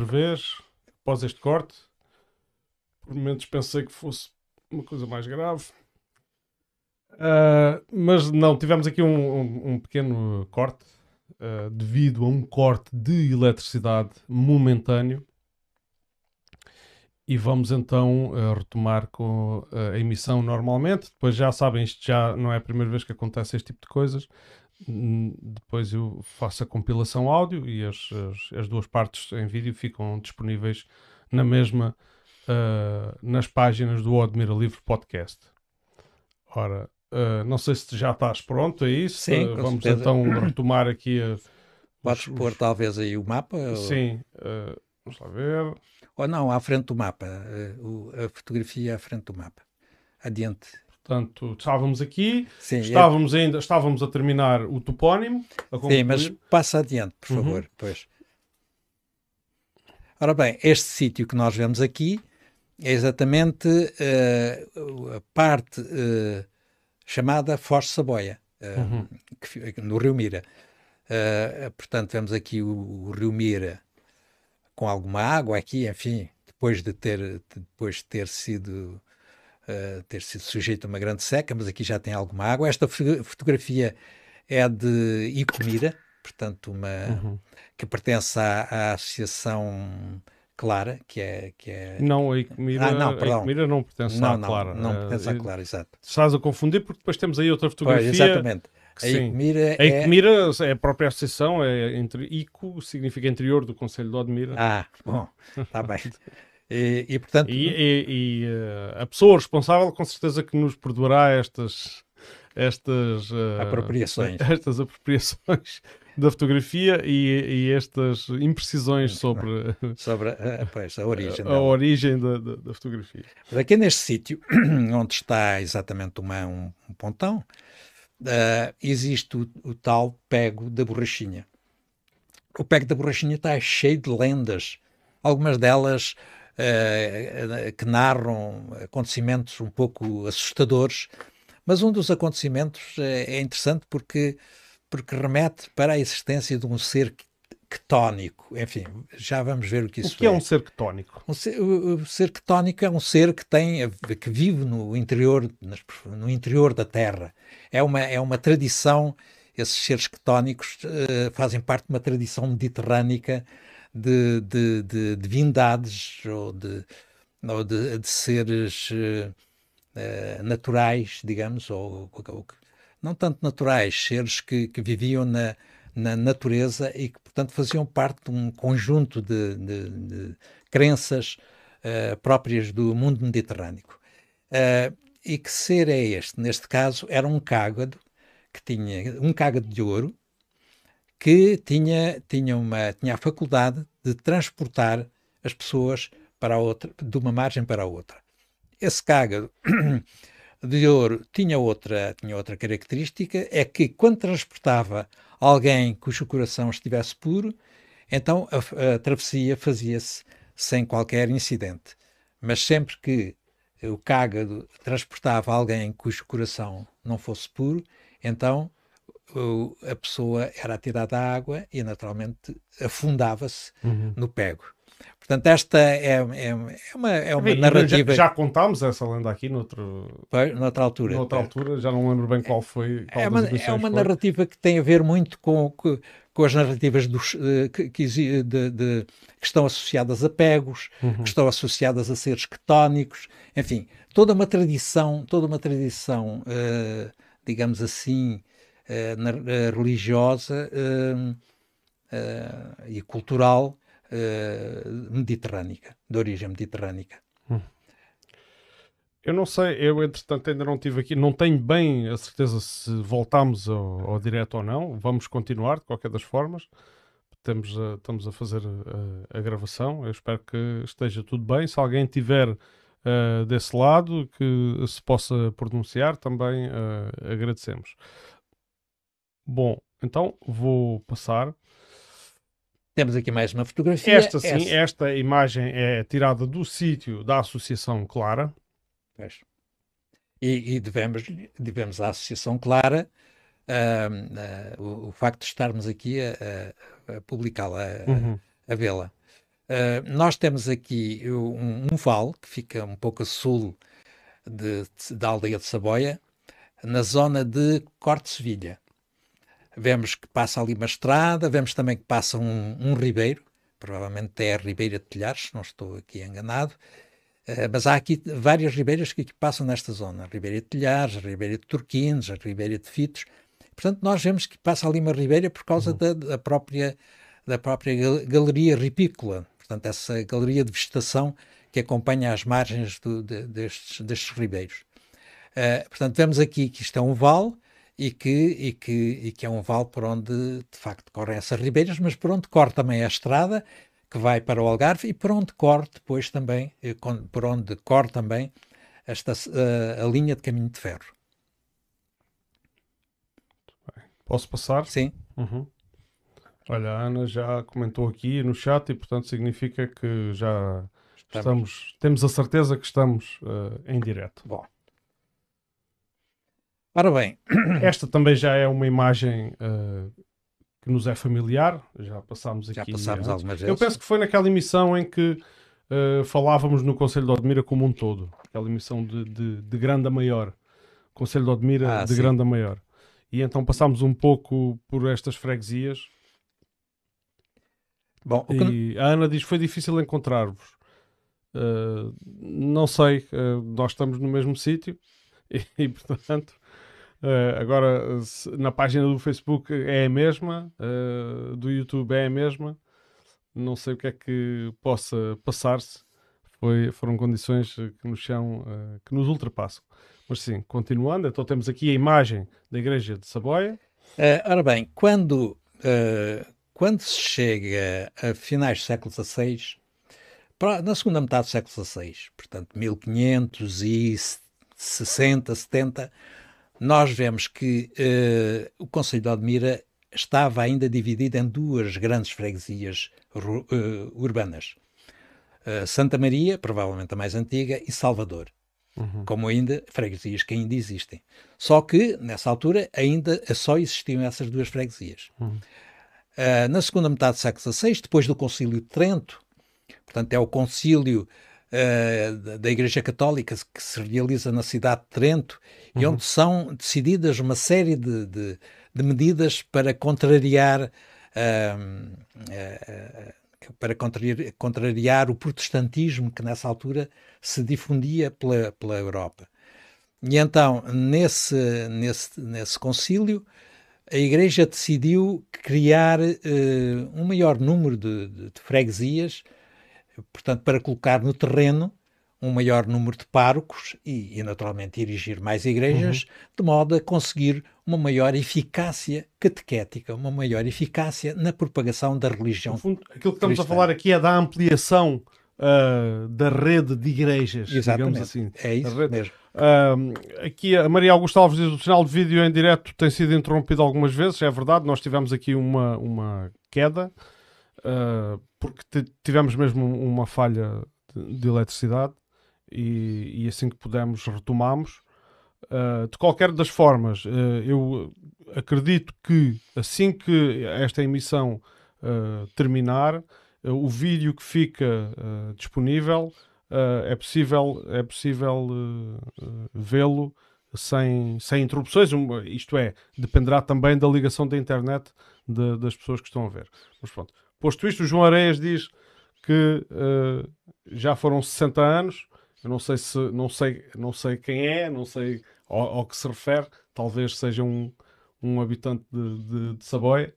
outra vez, após este corte. Por momentos pensei que fosse uma coisa mais grave. Uh, mas não, tivemos aqui um, um, um pequeno corte uh, devido a um corte de eletricidade momentâneo. E vamos então uh, retomar com a emissão normalmente. Depois já sabem, isto já não é a primeira vez que acontece este tipo de coisas. Hum, depois eu faço a compilação áudio e as, as, as duas partes em vídeo ficam disponíveis na mesma uh, nas páginas do Admira Livre Podcast. Ora, uh, não sei se já estás pronto, é isso? Sim, uh, vamos certeza. então retomar aqui a. Podes os, pôr os... talvez aí o mapa? Sim, vamos lá ver. Ou não, à frente do mapa, a fotografia à frente do mapa. Adiante, Portanto, estávamos aqui, Sim, é- estávamos é... ainda, estávamos a terminar o topónimo. Sim, mas passa adiante, por uhum. favor, pois. Ora bem, este sítio que nós vemos aqui é exatamente uh, a parte uh, chamada Foz Saboia, uh, uhum. que, no Rio Mira. portanto, vemos aqui o, o, Rio Mira com alguma água aqui, enfim, depois de ter, depois de ter sido eh, ter sido sujeito a uma grande seca, mas aqui já tem alguma água. Esta fotografia é de Icomira, portanto, uma uhum. que pertence à, à, Associação Clara, que é. Que é... Não, a Icomira, ah, não, perdão. Icomira não pertence não, à não, Clara. Não, não eh, pertence à eh, Clara, exato. Estás a confundir porque depois temos aí outra fotografia. Pois, exatamente. A ICMIRA, a é... é... a própria associação, é entre ICO, significa interior do Conselho de Odmira. Ah, bom, está bem. E, e portanto. E, e, e, eh, a pessoa responsável, com certeza, que nos perdoará estas. Estas eh, apropriações, estas apropriações da fotografia e, e estas imprecisões hum, sobre, sobre a, eh, pois, a origem, a, a origem da, da, da, fotografia. Aqui neste sítio, onde está exatamente uma, um, pontão, uh, existe o, o, tal pego da borrachinha. O pego da borrachinha está cheio de lendas, algumas delas eh, que narram acontecimentos um pouco assustadores, mas um dos acontecimentos é, é interessante porque, porque remete para a existência de um ser quetónico. Enfim, já vamos ver o que isso é. O que é, é um ser quetónico? Um ser, o, ser quetónico é um ser que tem que vive no interior no interior da Terra. É uma é uma tradição. Esses seres quetónicos uh, eh, fazem parte de uma tradição mediterrânica de, de, de divindades ou de, ou de, de seres uh, naturais, digamos, ou, ou, não tanto naturais, seres que, que viviam na, na natureza e que, portanto, faziam parte de um conjunto de, de, de crenças uh, próprias do mundo mediterrâneo. Uh, e que ser é este? Neste caso, era um cágado que tinha um cágado de ouro que tinha, tinha, uma, tinha a faculdade de transportar as pessoas para outra, de uma margem para a outra. Esse cágado de ouro tinha outra, tinha outra característica, é que quando transportava alguém cujo coração estivesse puro, então a, a travessia fazia-se sem qualquer incidente. Mas sempre que o cágado transportava alguém cujo coração não fosse puro, então a pessoa era atirada à água e naturalmente afundava-se uhum. no pego. Portanto, esta é, é, é uma, é uma e, narrativa. Já, já, contámos essa lenda aqui noutro... Pois, noutra altura. Noutra é. altura, já não lembro bem qual foi. É qual é uma, é uma narrativa que tem a ver muito com, com, com as narrativas dos, eh, que, que, de, de, que, estão associadas a pegos, uhum. que estão associadas a seres quetónicos, enfim, toda uma tradição, toda uma tradição, uh, digamos assim, eh, na, eh, religiosa ehm, eh, e cultural mediterrânica, de origem mediterrânica. Hum. Eu não sei, eu entretanto ainda não tive aqui, não tenho bem a certeza se voltamos ao, ao direto ou não. Vamos continuar de qualquer das formas. Estamos a, estamos a fazer a, a gravação. Eu espero que esteja tudo bem. Se alguém tiver uh, desse lado que se possa pronunciar, também uh, agradecemos. Bom, então vou passar. Temos aqui mais uma fotografia. Esta sim, essa. esta imagem é tirada do sítio da Associação Clara. E, e devemos, devemos à Associação Clara uh, uh, o, o, facto de estarmos aqui a, a publicá-la, a, uhum. a vê-la. Uh, nós temos aqui um, um, vale que fica um pouco a sul de, de, da aldeia de Saboia, na zona de Corte Sevilha. Vemos que passa ali uma estrada, vemos também que passa um, um ribeiro, provavelmente é a Ribeira de Telhares, se não estou aqui enganado, eh, mas há aqui várias ribeiras que, passam nesta zona, a Ribeira de Telhares, a Ribeira de Turquines, a Ribeira de Fitos, portanto nós vemos que passa ali uma ribeira por causa uhum. da, da, própria, da própria galeria ripícola, portanto essa galeria de vegetação que acompanha as margens do, de, destes, destes ribeiros. Uh, portanto, vemos aqui que isto é um vale, e que, e que, e que é um vale por onde de facto correm essas ribeiras, mas por onde corre também a estrada que vai para o Algarve e por onde corre depois também, eh, por onde corre também esta, a, eh, a linha de caminho de ferro. Posso passar? Sim. Uhum. Olha, a Ana já comentou aqui no chat e portanto significa que já estamos, estamos temos a certeza que estamos uh, em direto. Bom. Ora bem. Esta também já é uma imagem uh, que nos é familiar. Já passámos aqui. Já passámos algumas vezes. Eu penso que foi naquela emissão em que uh, falávamos no Conselho de Odmira como um todo. Aquela emissão de, de, de grande a maior. Conselho de Odmira ah, de sim. grande a maior. E então passámos um pouco por estas freguesias. Bom, e que... a Ana diz: foi difícil encontrar-vos. Uh, não sei, nós estamos no mesmo sítio e, e portanto eh, agora, se, na página do Facebook é a mesma, uh, do YouTube é a mesma. Não sei o que é que possa passar-se. foram condições eh, que nos, são, uh, que nos ultrapassam. Mas sim, continuando, então temos aqui a imagem da igreja de Saboia. ora bem, quando, quando se chega a finais do século XVI, na segunda metade do século XVI, portanto 1560, 70, nós vemos que uh, o Conselho de Admira estava ainda dividido em duas grandes freguesias uh, urbanas. Uh, Santa Maria, provavelmente a mais antiga, e Salvador, uhum. como ainda freguesias que ainda existem. Só que, nessa altura, ainda só existiam essas duas freguesias. Uhum. na segunda metade do século XVI, depois do Concílio de Trento, portanto, é o concílio uh, da Igreja Católica que se realiza na cidade de Trento uhum. e onde uhum. são decididas uma série de, de, de medidas para contrariar uh, uh, para contrariar, contrariar, o protestantismo que nessa altura se difundia pela, pela Europa. E então, nesse, nesse, nesse concílio, a Igreja decidiu criar uh, um maior número de, de, de freguesias portanto, para colocar no terreno um maior número de párocos e, e naturalmente, erigir mais igrejas, uhum. de modo a conseguir uma maior eficácia catequética, uma maior eficácia na propagação da religião. No fundo, aquilo que estamos cristã. a falar aqui é da ampliação uh, da rede de igrejas, Exatamente. assim. É isso mesmo. Uh, aqui a Maria Augusta Alves diz o sinal de vídeo em direto tem sido interrompido algumas vezes, é verdade, nós tivemos aqui uma, uma queda uh, porque tivemos mesmo uma falha de, de eletricidade e, e, assim que pudemos retomamos. Uh, de qualquer das formas, uh, eu acredito que assim que esta emissão terminar, o vídeo que fica disponível é possível, é possível vê-lo sem, sem interrupções, isto é, dependerá também da ligação da internet de, das pessoas que estão a ver. Mas pronto, Posto isto, o João Areias diz que uh, já foram 60 anos. Eu não sei se não sei, não sei quem é, não sei ao, ao que se refere. Talvez seja um, um habitante de, de, de Saboia.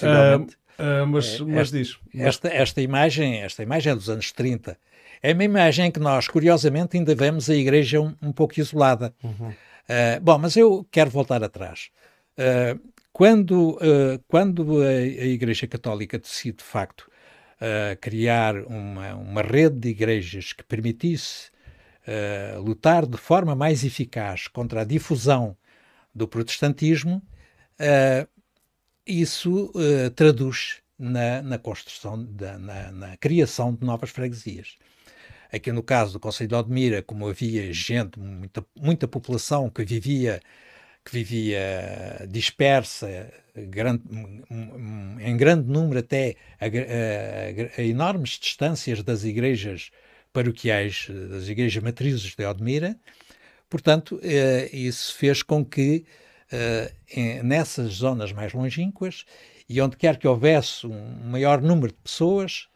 Uh, uh, mas, é, mas esta, diz. Mas... Esta, imagem, esta imagem é dos anos 30. É uma imagem que nós, curiosamente, ainda vemos a igreja um, um pouco isolada. Uhum. bom, mas eu quero voltar atrás. Uh, quando, uh, quando a, a, Igreja Católica decide, de facto, uh, criar uma, uma, rede de igrejas que permitisse uh, lutar de forma mais eficaz contra a difusão do protestantismo, isso traduz na, na construção, da, na, na, criação de novas freguesias. Aqui no caso do Conselho de Odmira, como havia gente, muita, muita população que vivia que vivia dispersa, grande, em grande número até a, a, a, enormes distâncias das igrejas paroquiais, das igrejas matrizes de Odmira. Portanto, eh, isso fez com que eh, nessas zonas mais longínquas e onde quer que houvesse um maior número de pessoas,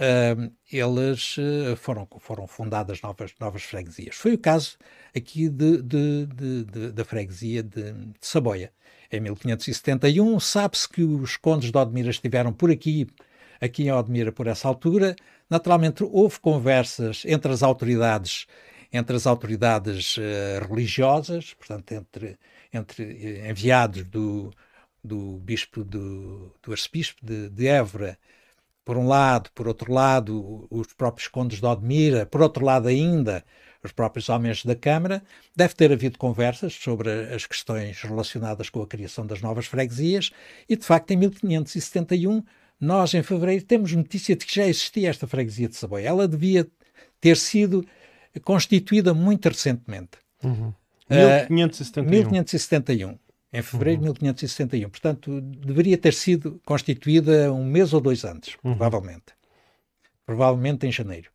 uh, eles eh, foram, foram fundadas novas, novas freguesias. Foi o caso aqui de, de, de, de da freguesia de, de Saboia. Em 1571, sabe-se que os condes de Odmira estiveram por aqui, aqui em Odmira, por essa altura. Naturalmente, houve conversas entre as autoridades entre as autoridades uh, religiosas, portanto, entre, entre eh, enviados do, do bispo do, do arcebispo de, de Évora por um lado, por outro lado, os próprios condes de Odmira, por outro lado ainda, os próprios homens da Câmara, deve ter havido conversas sobre as questões relacionadas com a criação das novas freguesias e, de facto, em 1571, nós, em fevereiro, temos notícia de que já existia esta freguesia de Saboia. Ela devia ter sido constituída muito recentemente. Uhum. 1571. Uh, 1571 em uhum. fevereiro de 1561. Portanto, deveria ter sido constituída um mês ou dois antes, uhum. provavelmente. Provavelmente em janeiro.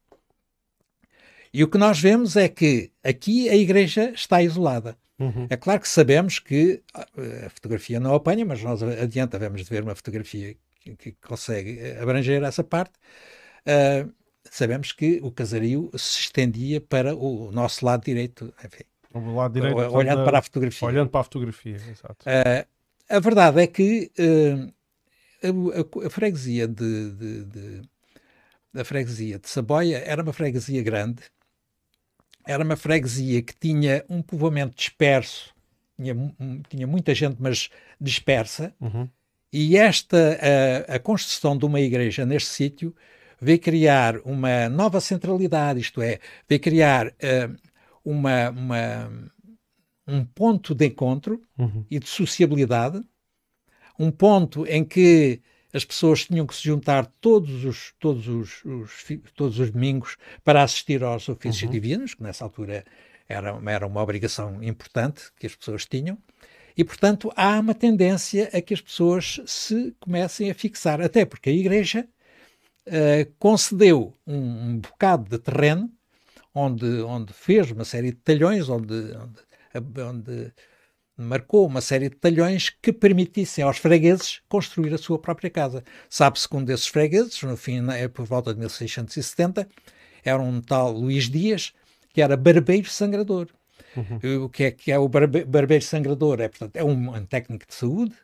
E o que nós vemos é que aqui a igreja está isolada. Uhum. É claro que sabemos que ah, eh, a fotografia não apanha, mas nós adianta de ver uma fotografia que, que consegue eh, abranger essa parte. Uh, sabemos que o casario se estendia para o nosso lado direito, enfim. O lado direito, olhando para a fotografia. Olhando para a fotografia, exato. Uh, a verdade é que uh, a, a, freguesia de, de, de, a freguesia de Saboia era uma freguesia grande, era uma freguesia que tinha um povoamento disperso, tinha, tinha muita gente, mas dispersa, uhum. e esta, a, a, construção de uma igreja neste sítio veio criar uma nova centralidade, isto é, veio criar uh, uma, uma um ponto de encontro uhum. e de sociabilidade, um ponto em que as pessoas tinham que se juntar todos os, todos os, os todos os domingos para assistir aos ofícios uhum. divinos, que nessa altura era, era uma obrigação importante que as pessoas tinham. E, portanto, há uma tendência a que as pessoas se comecem a fixar, até porque a Igreja uh, concedeu um, um bocado de terreno onde, onde fez uma série de talhões, onde, onde, onde marcou uma série de talhões que permitissem aos fregueses construir a sua própria casa. Sabe-se que um desses fregueses, no fim, é por volta de 1670, era um tal Luís Dias, que era barbeiro sangrador. Uhum. O que é que é o barbe barbeiro sangrador? É, portanto, é um, um técnico de saúde,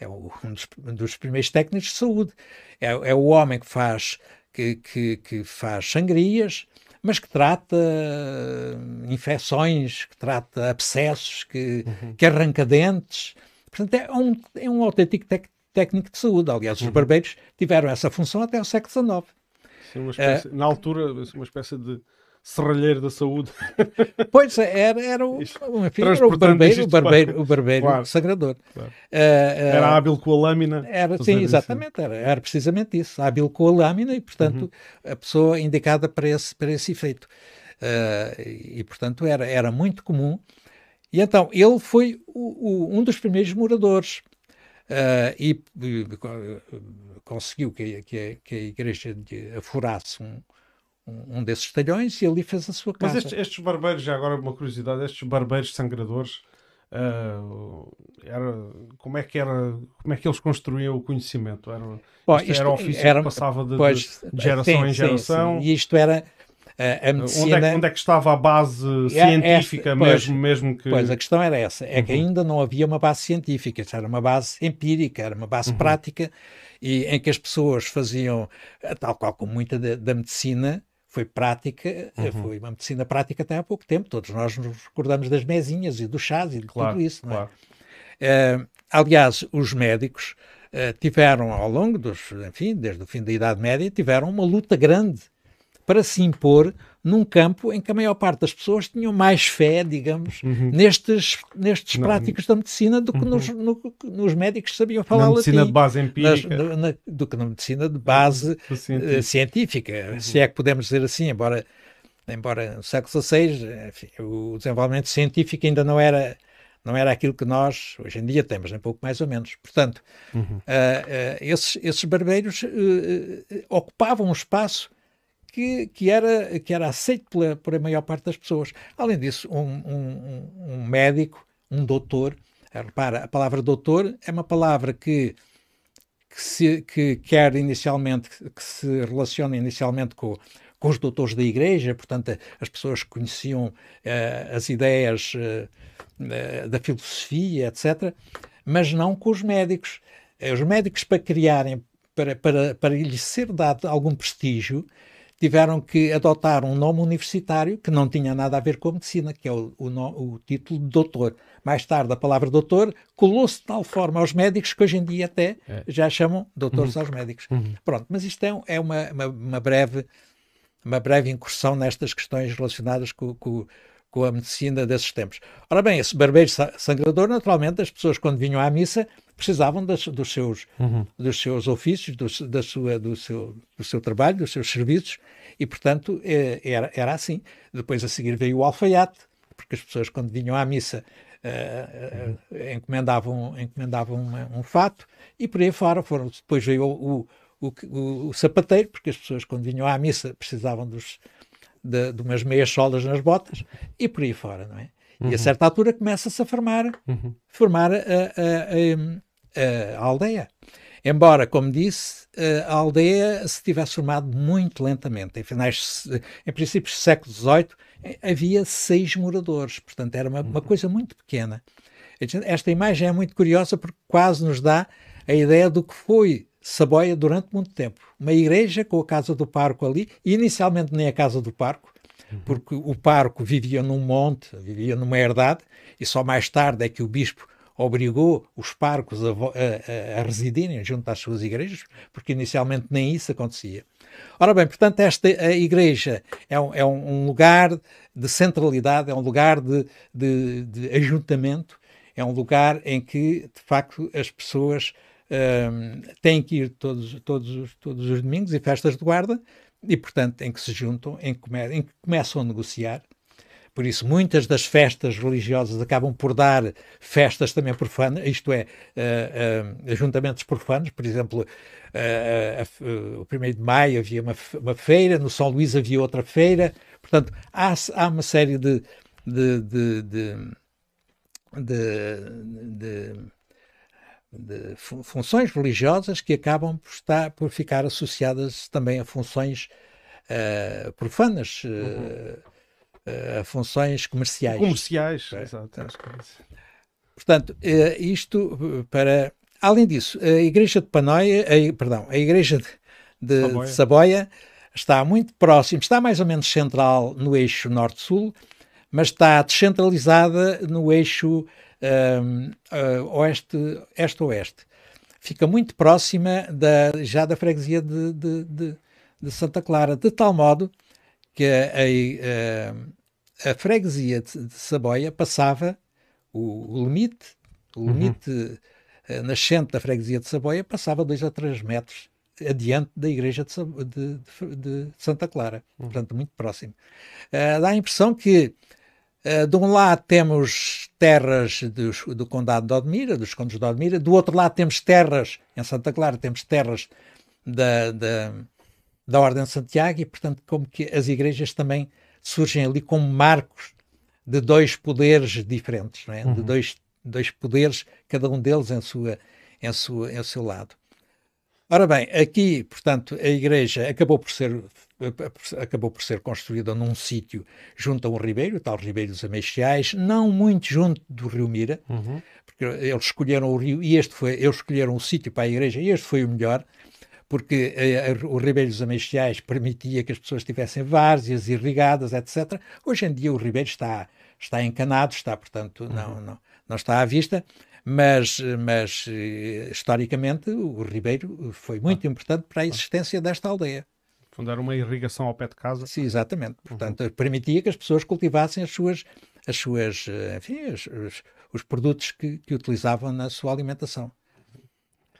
é um dos, um dos primeiros técnicos de saúde. É, é, o homem que faz, que, que, que faz sangrias, mas que trata eh, infecções, que trata abscessos, que, uhum. que arranca dentes. Portanto, é um, é um autêntico tec, técnico de saúde. Aliás, os uhum. barbeiros tiveram essa função até o século XIX. Sim, espécie, uh, na altura, uma espécie de serralheiro da saúde. Pois era, era o, enfim, era o barbeiro, o barbeiro, o barbeiro claro. Claro. Uh, uh, era hábil com a lâmina. Era, sim, né? exatamente, era, era precisamente isso, hábil com a lâmina e, portanto, uhum. a pessoa indicada para esse, para esse efeito. Uh, e, portanto, era, era muito comum. E então, ele foi o, o, um dos primeiros moradores. Uh, e, e, conseguiu que, que, que a igreja lhe afurasse um, um desses talhões e ali fez a sua casa. Mas estes, estes barbeiros, já agora uma curiosidade, estes barbeiros sangradores, uh, era, como, é que era, como é que eles construíam o conhecimento? Era, Bom, isto, isto era ofício era, que passava de, pois, de geração sim, em geração? Sim, sim. E isto era... Ah, a medicina... Ah, onde, é, onde, é, que estava a base é, científica esta, pois, mesmo, mesmo que... Pois, a questão era essa, é que uhum. ainda não havia uma base científica, era uma base empírica, era uma base uhum. prática, e em que as pessoas faziam, tal qual como muita da, da medicina, foi prática, eh, uhum. foi uma medicina prática até há pouco tempo. Todos nós nos recordamos das mesinhas e dos chás e de claro, tudo isso. É? Claro. É? Uh, aliás, os médicos uh, tiveram, ao longo dos, enfim, desde o fim da Idade Média, tiveram uma luta grande para se impor num campo em que a maior parte das pessoas tinham mais fé, digamos, uhum. nestes, nestes não. práticos da medicina do que uhum. nos, no, nos, médicos que sabiam falar latim. Na medicina latim, de base empírica. Nas, na, do que na medicina de base eh, científica, uh, científica uhum. se é que podemos dizer assim, embora, embora no século XVI enfim, o desenvolvimento científico ainda não era não era aquilo que nós hoje em dia temos, nem pouco mais ou menos. Portanto, uh, uh, esses, esses barbeiros ocupavam um espaço que, que, era, que era aceito pela, por a maior parte das pessoas. Além disso, um, um, um médico, um doutor, eh, repara, a palavra doutor é uma palavra que, que, se, que quer inicialmente, que se relaciona inicialmente com, com os doutores da igreja, portanto, as pessoas que conheciam uh, as ideias uh, da filosofia, etc., mas não com os médicos. Os médicos, para criarem, para, para, para lhes ser dado algum prestígio, tiveram que adotar um nome universitário que não tinha nada a ver com a medicina, que é o, o, o título de doutor. Mais tarde, a palavra doutor colou-se de tal forma aos médicos que hoje em dia até é. já chamam doutores uhum. aos médicos. Uhum. Pronto, mas isto é, é uma, uma, uma, breve, uma breve incursão nestas questões relacionadas com, com, com a medicina desses tempos. Ora bem, esse barbeiro sangrador, naturalmente, as pessoas quando vinham à missa precisavam das, dos, seus, uhum. dos seus ofícios, do, da sua, do, seu, do seu trabalho, dos seus serviços, e, portanto, é, era, era assim. Depois a seguir veio o alfaiate, porque as pessoas, quando vinham à missa, Uh, uh, encomendavam, encomendavam uma, um fato e por aí fora foram. Depois veio o, o, o, o, sapateiro, porque as pessoas quando vinham à missa precisavam dos, de, de umas meias solas nas botas e por aí fora, não é? E a uhum. certa altura começa-se a formar, uhum. formar a, a, a aldeia. Embora, como disse, a aldeia se tivesse formado muito lentamente. Em, finais, em princípios do século XVIII, havia seis moradores, portanto era uma, uma uhum. coisa muito pequena. Esta imagem é muito curiosa porque quase nos dá a ideia do que foi Saboia durante muito tempo. Uma igreja com a Casa do Parco ali, e inicialmente nem a Casa do Parco, uhum. porque o parco vivia num monte, vivia numa herdade, e só mais tarde é que o bispo obrigou os parcos a, a, a residirem junto às suas igrejas, porque inicialmente nem isso acontecia. Ora bem, portanto, esta igreja é um, é um lugar de centralidade, é um lugar de, de, de, ajuntamento, é um lugar em que, de facto, as pessoas um, têm que ir todos, todos, todos os domingos e festas de guarda, e, portanto, em que se juntam, em que, em que começam a negociar, por isso, muitas das festas religiosas acabam por dar festas também profanas, isto é, uh, uh, ajuntamentos profanos. Por exemplo, uh, o 1 de maio havia uma, uma, feira, no São Luís havia outra feira. Portanto, há, há uma série de, de, de, de de funções religiosas que acabam por, estar, por ficar associadas também a funções uh, profanas. Uhum. Eh, funções comerciais. Comerciais, então, é. exato. Portanto, eh, isto eh, para. Além disso, a Igreja de Panoia, a, perdão, a Igreja de, de, de Saboia está muito próximo, está mais ou menos central no eixo norte-sul, mas está descentralizada no eixo um, ehm, uh, oeste-oeste. Fica muito próxima da, já da freguesia de, de, de, de, Santa Clara, de tal modo que a, a, a freguesia de, de Saboia passava o, o limite, o uhum. limite uh, nascente da freguesia de Saboia passava 2 a 3 metros adiante da igreja de, de, de Santa Clara, uhum. portanto muito próximo. Uh, dá a impressão que uh, de um lado temos terras dos, do condado de Odmira, dos condes de Odmira, do outro lado temos terras, em Santa Clara temos terras da, da, da Ordem de Santiago e portanto como que as igrejas também surgem ali como marcos de dois poderes diferentes, é? uhum. de dois, dois poderes, cada um deles em, sua, em, sua, em seu lado. Ora bem, aqui, portanto, a igreja acabou por ser, acabou por ser construída num sítio junto a um ribeiro, o tal Ribeiro dos Ameixiais, não muito junto do Rio Mira, uhum. porque eles escolheram o rio e este foi, eles escolheram o sítio para a igreja e este foi o melhor, porque eh, eh ribeiro dos Amestiais permitia que as pessoas tivessem várzeas irrigadas, etc. Hoje em dia o ribeiro está, está encanado, está, portanto, uhum. não, não, não está à vista, mas, mas eh, historicamente o ribeiro foi muito ah. importante para a ah. existência desta aldeia. Fundar uma irrigação ao pé de casa. Sim, exatamente. Portanto, uhum. permitia que as pessoas cultivassem as suas, as suas eh, enfim, os, os, os produtos que, que utilizavam na sua alimentação.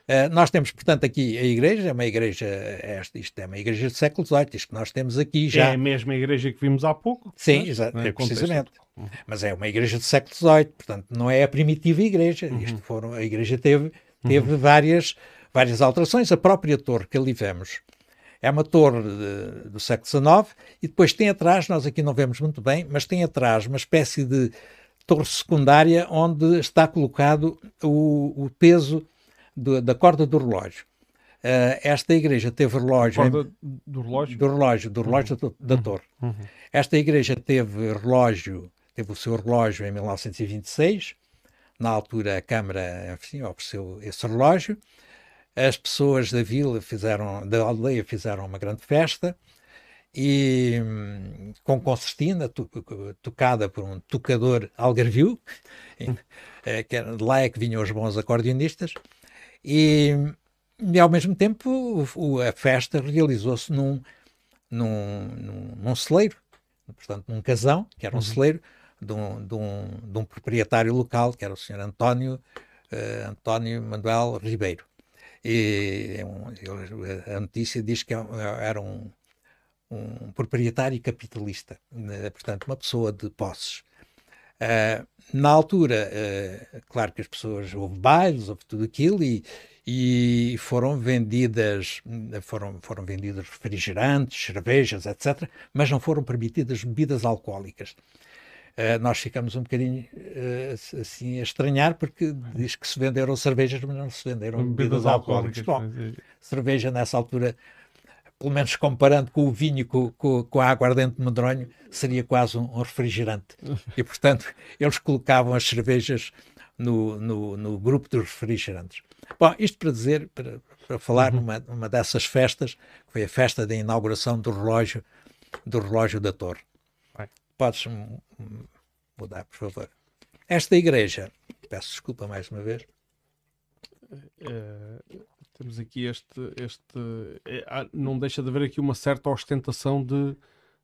Eh, nós temos, portanto, aqui a igreja, é uma igreja, é esta, isto é uma igreja do século XVIII, isto que nós temos aqui já. É a mesma igreja que vimos há pouco. Sim, é? exato, é, precisamente. Uhum. Mas é uma igreja do século XVIII, portanto, não é a primitiva igreja. Uhum. Isto foram, a igreja teve, uhum. teve uhum. várias, várias alterações. A própria torre que ali vemos é uma torre de, do século XIX e depois tem atrás, nós aqui não vemos muito bem, mas tem atrás uma espécie de torre secundária onde está colocado o, o peso do, da corda do relógio. Uh, esta igreja teve relógio. Em, do relógio? Do relógio, do relógio uhum. da, da torre. Uhum. uhum. Esta igreja teve relógio, teve o seu relógio em 1926. Na altura a Câmara enfim, ofereceu esse relógio. As pessoas da vila fizeram, da aldeia fizeram uma grande festa e hum, com concertina to, tocada por um tocador algarvio, eh, que era, de lá é que vinham os bons acordeonistas. E, e ao mesmo tempo o, a festa realizou-se num, num, num, num, celeiro, portanto num casão, que era um uhum. celeiro, de um, de, um, de um, proprietário local, que era o senhor António, uh, António Manuel Ribeiro. E é um, a notícia diz que é, era um, um proprietário capitalista, né? portanto, uma pessoa de posses. Uh, na altura, uh, claro que as pessoas, houve bailes, houve tudo aquilo e, e foram vendidas, foram, foram vendidos refrigerantes, cervejas, etc., mas não foram permitidas bebidas alcoólicas. Uh, nós ficamos um bocadinho uh, assim a estranhar porque diz que se venderam cervejas, mas não se venderam bebidas, bebidas alcoólicas. Bom, cerveja nessa altura pelo menos comparando com o vinho, com, com, com a aguardente de medronho, seria quase um, um, refrigerante. E, portanto, eles colocavam as cervejas no, no, no grupo dos refrigerantes. Bom, isto para dizer, para, para falar uhum. numa, numa dessas festas, que foi a festa da inauguração do relógio, do relógio da torre. Podes mudar, por favor. Esta igreja, peço desculpa mais uma vez. Eh, temos aqui este. este é, não deixa de haver aqui uma certa ostentação de,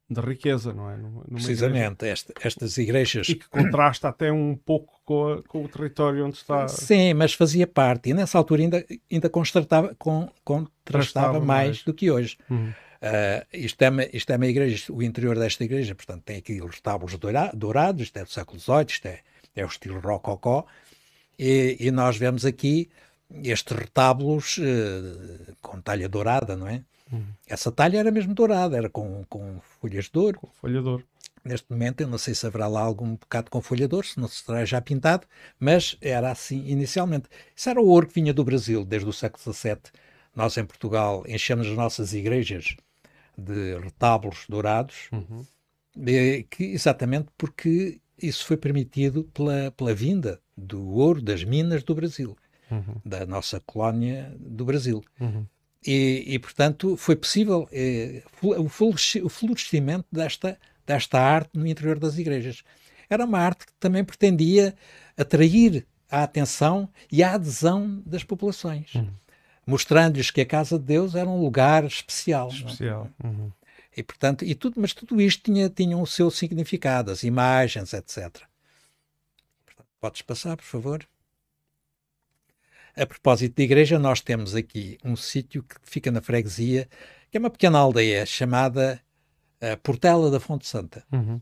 de riqueza, não é? Numa Precisamente, igreja. Esta, estas igrejas. E que contrasta até um pouco com, a, com, o território onde está. Sim, mas fazia parte. E nessa altura ainda, ainda contrastava mais, mais, do que hoje. Uhum. Uh, isto, é uma, isto é uma igreja, o interior desta igreja, portanto, tem aqui os tábulos dourados, isto é do século XVIII, isto é, é o estilo rococó, e, e nós vemos aqui estes retábulos eh, com talha dourada, não é? Uhum. Essa talha era mesmo dourada, era com, com folhas de ouro. Com folha de ouro. Neste momento, eu não sei se haverá lá algum bocado com folha de ouro, se não se terá já pintado, mas era assim inicialmente. Isso era o ouro que vinha do Brasil desde o século XVII. Nós, em Portugal, enchemos as nossas igrejas de retábulos dourados, uhum. que, exatamente porque isso foi permitido pela, pela vinda do ouro das minas do Brasil. Uhum. da nossa colónia do Brasil. Uhum. E, e, portanto, foi possível eh, o florescimento desta, desta arte no interior das igrejas. Era uma arte que também pretendia atrair a atenção e a adesão das populações, uhum. mostrando-lhes que a casa de Deus era um lugar especial. É? Especial. Uhum. E portanto, e tudo, mas tudo isto tinha, tinha o seu significado, as imagens, etc. podes passar, por favor. A propósito da igreja, nós temos aqui um sítio que fica na freguesia, que é uma pequena aldeia chamada uh, Portela da Fonte Santa. Uhum.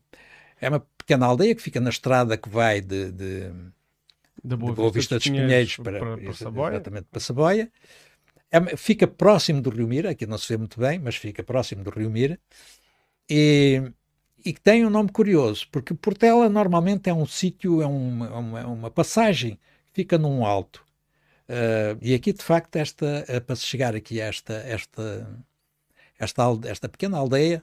É uma pequena aldeia que fica na estrada que vai de, de, de, Boa, de Boa, Vista dos Pinheiros para, para, para Saboia. Exatamente, para Saboia. É, fica próximo do Rio Mira, aqui não se vê muito bem, mas fica próximo do Rio Mira. E, e que tem um nome curioso, porque Portela normalmente é um sítio, é, é uma, uma, é uma passagem, fica num alto. Uh, e aqui, de facto, esta, uh, para se chegar aqui a esta, esta, esta, esta pequena aldeia,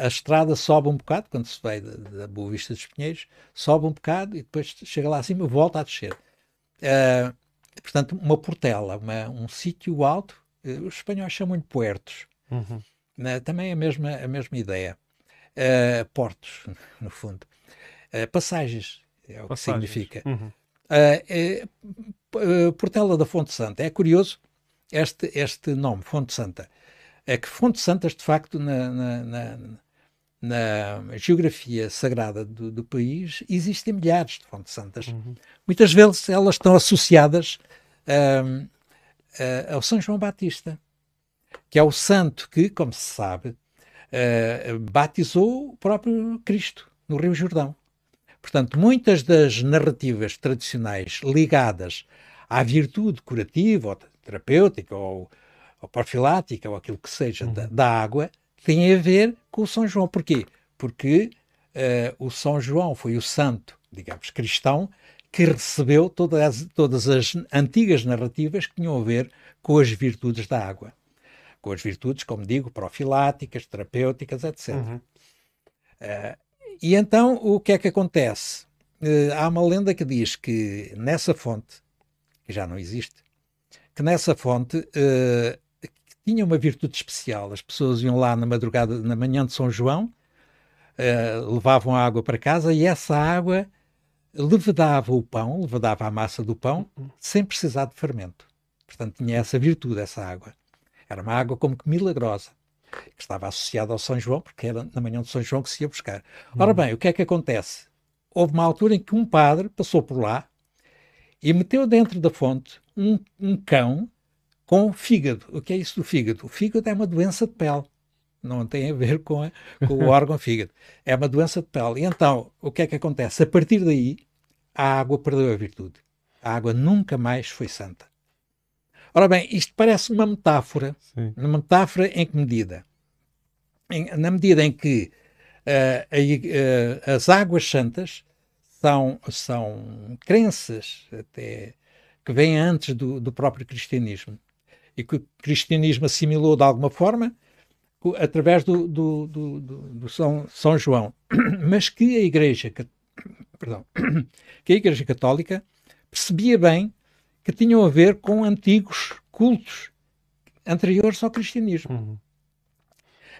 uh, a estrada sobe um bocado, quando se vai da, da Boa Vista dos Pinheiros, sobe um bocado e depois chega lá acima e volta a descer. Ah, portanto, uma portela, uma, um sítio alto, eh, os espanhóis chamam lhe puertos. Uhum. Né? também é a mesma, a mesma ideia. portos, no fundo. passagens, é o Passagens. que significa. Uhum uh, Portela da Fonte Santa. É curioso este, este nome, Fonte Santa. É que Fonte Santas, de facto, na, na, na, na geografia sagrada do, do, país, existem milhares de Fontes Santas. Uhum. Muitas vezes elas estão associadas uh, uh, ao São João Batista, que é o santo que, como se sabe, batizou o próprio Cristo no Rio Jordão. Portanto, muitas das narrativas tradicionais ligadas à virtude curativa, ou terapêutica, ou, ou profilática, ou aquilo que seja da, uhum. da, água, têm a ver com o São João. Porquê? Porque uh, o São João foi o santo, digamos, cristão, que recebeu todas, todas as antigas narrativas que tinham a ver com as virtudes da água. Com as virtudes, como digo, profiláticas, terapêuticas, etc. Uhum. Uh, e então o que é que acontece? Uh, há uma lenda que diz que nessa fonte, que já não existe, que nessa fonte uh, tinha uma virtude especial. As pessoas iam lá na madrugada, na manhã de São João, uh, levavam a água para casa e essa água levedava o pão, levedava a massa do pão, sem precisar de fermento. Portanto, tinha essa virtude, essa água. Era uma água como que milagrosa que estava associado ao São João, porque era na manhã de São João que se ia buscar. Ora uhum. bem, o que é que acontece? Houve uma altura em que um padre passou por lá e meteu dentro da fonte um, um cão com fígado. O que é isso do fígado? O fígado é uma doença de pele. Não tem a ver com, a, com o órgão fígado. É uma doença de pele. E então, o que é que acontece? A partir daí, a água perdeu a virtude. A água nunca mais foi santa. Ora bem, isto parece uma metáfora. Sim. Uma metáfora em que medida? Em, na medida em que uh, a, uh, as águas santas são, são crenças até que vêm antes do, do próprio cristianismo e que o cristianismo assimilou de alguma forma através do, do, do, do São, São, João, mas que a Igreja, perdão, que a Igreja Católica percebia bem que tinham a ver com antigos cultos anteriores ao cristianismo. Uhum.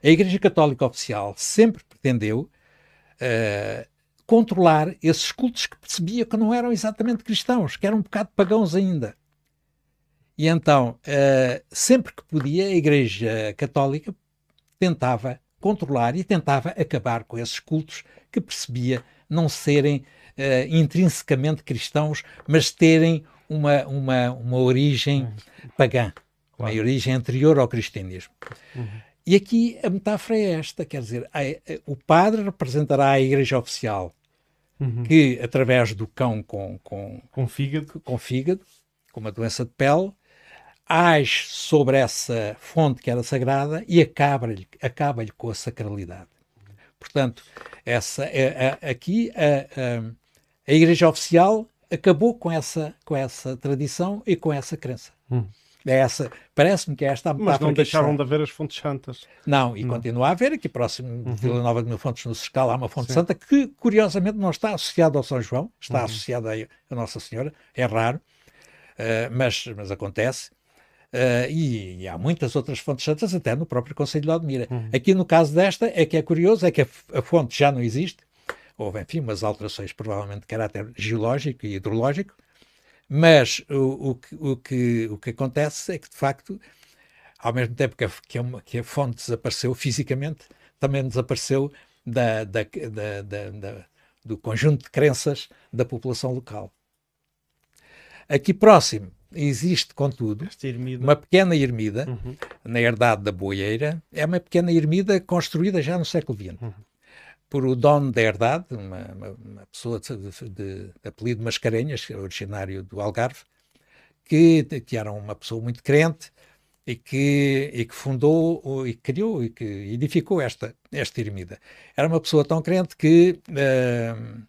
A Igreja Católica Oficial sempre pretendeu uh, controlar esses cultos que percebia que não eram exatamente cristãos, que eram um bocado pagãos ainda. E então, uh, sempre que podia, a Igreja Católica tentava controlar e tentava acabar com esses cultos que percebia não serem uh, intrinsecamente cristãos, mas terem uma, uma, uma origem uhum. pagã, claro. uma origem anterior ao cristianismo. Uhum. E aqui a metáfora é esta, quer dizer, a, a, o padre representará a igreja oficial, uhum. que através do cão com, com, com, fígado. com fígado, com uma doença de pele, age sobre essa fonte que era sagrada e acaba-lhe acaba com a sacralidade. Portanto, essa, é, a, aqui a, a, a igreja oficial acabou com essa, com essa tradição e com essa crença. Hum. É essa, parece-me que é esta a Mas não deixaram é. de haver as fontes santas. Não, e não. continua a haver, aqui próximo de uhum. Vila Nova de Mil Fontes, no Sescal, há uma fonte Sim. santa que, curiosamente, não está associada ao São João, está uhum. associada à Nossa Senhora, é raro, uh, mas, mas acontece. Uh, e, e, há muitas outras fontes santas, até no próprio Conselho de Odmira. Uhum. Aqui no caso desta, é que é curioso, é que a, a fonte já não existe, houve, enfim, umas alterações provavelmente de caráter geológico e hidrológico, mas o, o, que, o, que, o que acontece é que, de facto, ao mesmo tempo que a, que a, que a fonte desapareceu fisicamente, também desapareceu da, da, da, do conjunto de crenças da população local. Aqui próximo existe, contudo, uma pequena ermida, uhum. na herdade da Boieira, é uma pequena ermida construída já no século XX. Uhum por o dono da herdade, uma, uma pessoa de, de, apelido Mascarenhas, originário do Algarve, que, que era uma pessoa muito crente e que, e que fundou e criou e que edificou esta, esta ermida. Era uma pessoa tão crente que uh,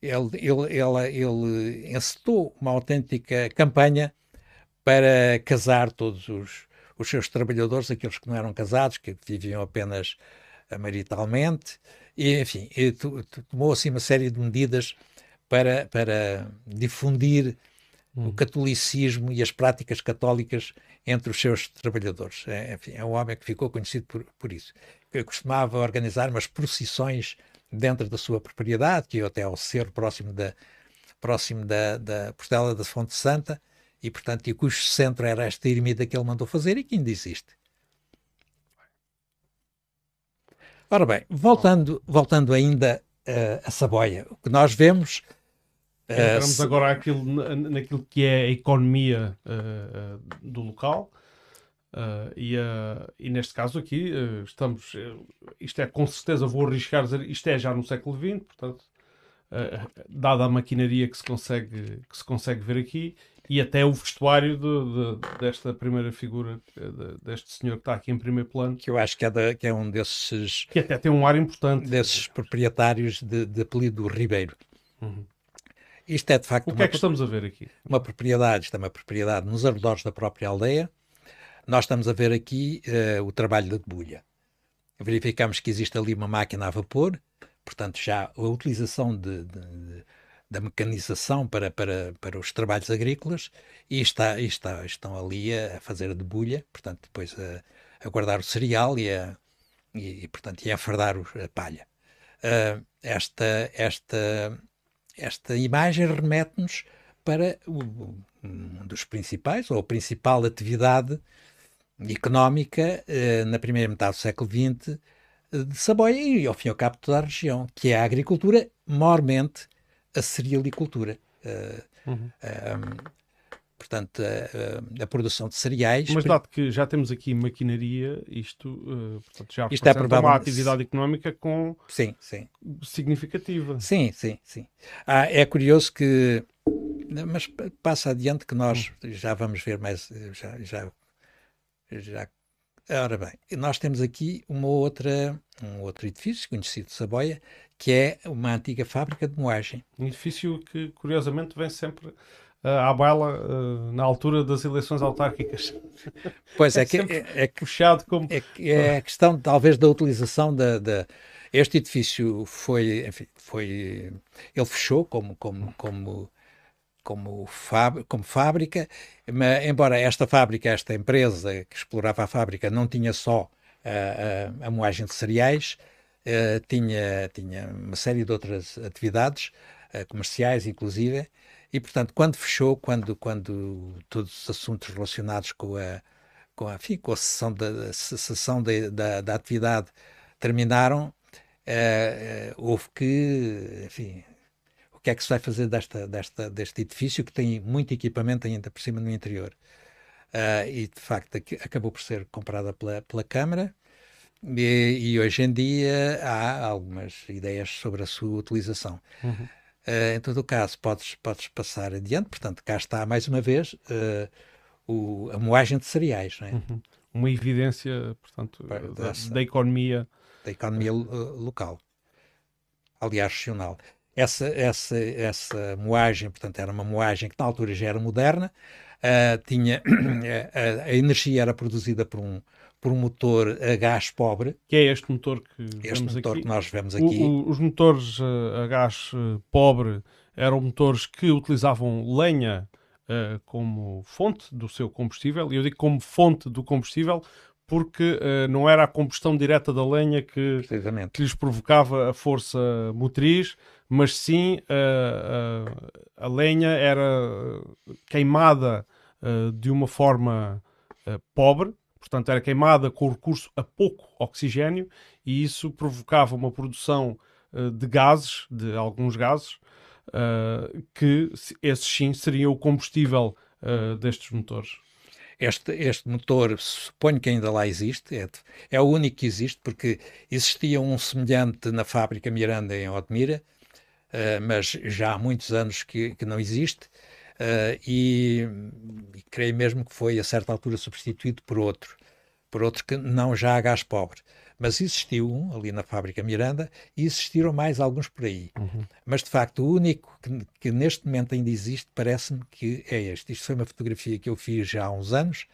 ele, ele, ela, ele encetou uma autêntica campanha para casar todos os, os seus trabalhadores, aqueles que não eram casados, que viviam apenas eh, maritalmente, e, enfim, tomou assim uma série de medidas para, para difundir hum. o catolicismo e as práticas católicas entre os seus trabalhadores. É, enfim, é um homem que ficou conhecido por, por isso. Que costumava organizar umas procissões dentro da sua propriedade, que ia até ao cerro próximo da, próximo da, da Portela da Fonte Santa, e portanto, e cujo centro era esta ermida que ele mandou fazer e que ainda existe. Ora bem, voltando, voltando ainda uh, a Saboia, o que nós vemos. Uh, agora naquilo que é a economia uh, do local. Uh, e, uh, e, neste caso aqui uh, estamos, isto é com certeza, vou arriscar dizer, isto é já no século XX, portanto, dada a maquinaria que se consegue, que se consegue ver aqui, e até o vestuário de, de, desta primeira figura, eh, de, deste senhor que está aqui em primeiro plano. Que eu acho que é, que é um desses. Que até tem um ar importante. Desses proprietários de, apelido Ribeiro. Uhum. Isto é de facto. O que é uma, é que estamos a ver aqui? Uma propriedade, isto é uma propriedade nos arredores da própria aldeia. Nós estamos a ver aqui uh, o trabalho da debulha. Verificamos que existe ali uma máquina a vapor, portanto, já a utilização de, de, da mecanização para, para, para os trabalhos agrícolas e, está, e está, estão ali a, fazer a debulha, portanto, depois a, a guardar o cereal e a, e, e portanto, e a fardar a palha. Uh, esta, esta, esta imagem remete-nos para o, um dos principais, ou a principal atividade económica uh, na primeira metade do século XX de Saboia e, ao fim e ao cabo, de toda a região, que é a agricultura, mormente a cerealicultura. Uh, eh, uhum. um, eh, portanto, a, a, produção de cereais. Mas dado que já temos aqui maquinaria, isto uh, portanto, já isto é provável... uma atividade económica com sim, sim. significativa. Sim, sim, sim. Ah, é curioso que, mas passa adiante que nós hum. já vamos ver mais, já, já, já Ora bem, nós temos aqui uma outra, um outro edifício conhecido de Saboia, que é uma antiga fábrica de moagem. Um edifício que, curiosamente, vem sempre eh, à baila uh, na altura das eleições autárquicas. Pois é, é que é, é puxado como é, é a questão talvez da utilização da, da este edifício foi enfim, foi ele fechou como como como como, como fábrica, mas, embora esta fábrica, esta empresa que explorava a fábrica, não tinha só uh, a, a moagem de cereais, uh, tinha, tinha uma série de outras atividades, uh, comerciais inclusive, e portanto, quando fechou, quando, quando todos os assuntos relacionados com a, com a, enfim, com a cessão, da, cessão da, da atividade terminaram, eh, houve que, enfim, que é que se vai fazer desta, desta, deste edifício que tem muito equipamento ainda por cima no interior. Uh, e de facto acabou por ser comprada pela, pela Câmara. E, e, hoje em dia há algumas ideias sobre a sua utilização. Uhum. Uh, em todo o caso, podes, podes passar adiante. Portanto, cá está mais uma vez uh, o, a moagem de cereais. É? Uhum. Uma evidência, portanto, da, da, economia. Da economia local. Aliás, regional. Essa, essa, essa moagem, portanto, era uma moagem que na altura já era moderna, uh, tinha, a, a, energia era produzida por um, por um motor a gás pobre. Que é este motor que, este motor aqui. que nós vemos aqui. O, o, os motores ah, a gás ah, pobre eram motores que utilizavam lenha como fonte do seu combustível, e eu digo como fonte do combustível porque uh, não era a combustão direta da lenha que, que lhes provocava a força motriz, mas sim uh, uh, a lenha era queimada de uma forma pobre, portanto, era queimada com recurso a pouco oxigênio, e isso provocava uma produção de gases, de alguns gases, que esses sim seriam o combustível destes motores. Este, este motor, suponho que ainda lá existe, é, é o único que existe, porque existia um semelhante na fábrica Miranda em Odmira, uh, mas já há muitos anos que, que não existe, uh, e, e, creio mesmo que foi a certa altura substituído por outro, por outro que não já a gás pobre. Mas existiu um ali na fábrica Miranda e existiram mais alguns por aí. Uhum. Mas de facto, o único que, que neste momento ainda existe parece-me que é este. Isto foi uma fotografia que eu fiz já há uns anos.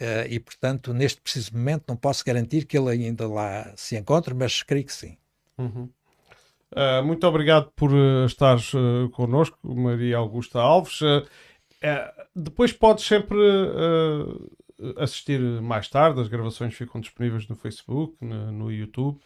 Uh, e, portanto, neste preciso momento não posso garantir que ele ainda lá se encontre, mas creio que sim. Uhum. Uh, muito obrigado por uh, estares uh, connosco, Maria Augusta Alves. depois podes sempre assistir mais tarde, as gravações ficam disponíveis no Facebook, no, no YouTube.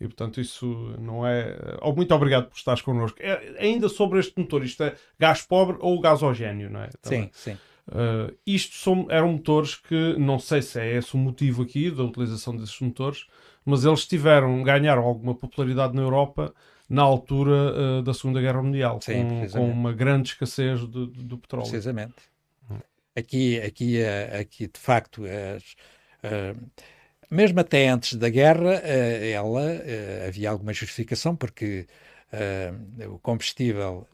E portanto, isso não é. Oh, muito obrigado por estares connosco. É, ainda sobre este motor, isto é gás pobre ou gasogênio, não é? Também. sim, sim. Uh, isto são, eram motores que não sei se é esse o motivo aqui da utilização desses motores, mas eles tiveram, ganharam alguma popularidade na Europa na altura uh, da Segunda Guerra Mundial, sim, com, com, uma grande escassez de, de, do petróleo. Precisamente. Aqui, aqui, eh, aqui de facto, eh, mesmo até antes da guerra, eh, ela havia alguma justificação, porque o combustível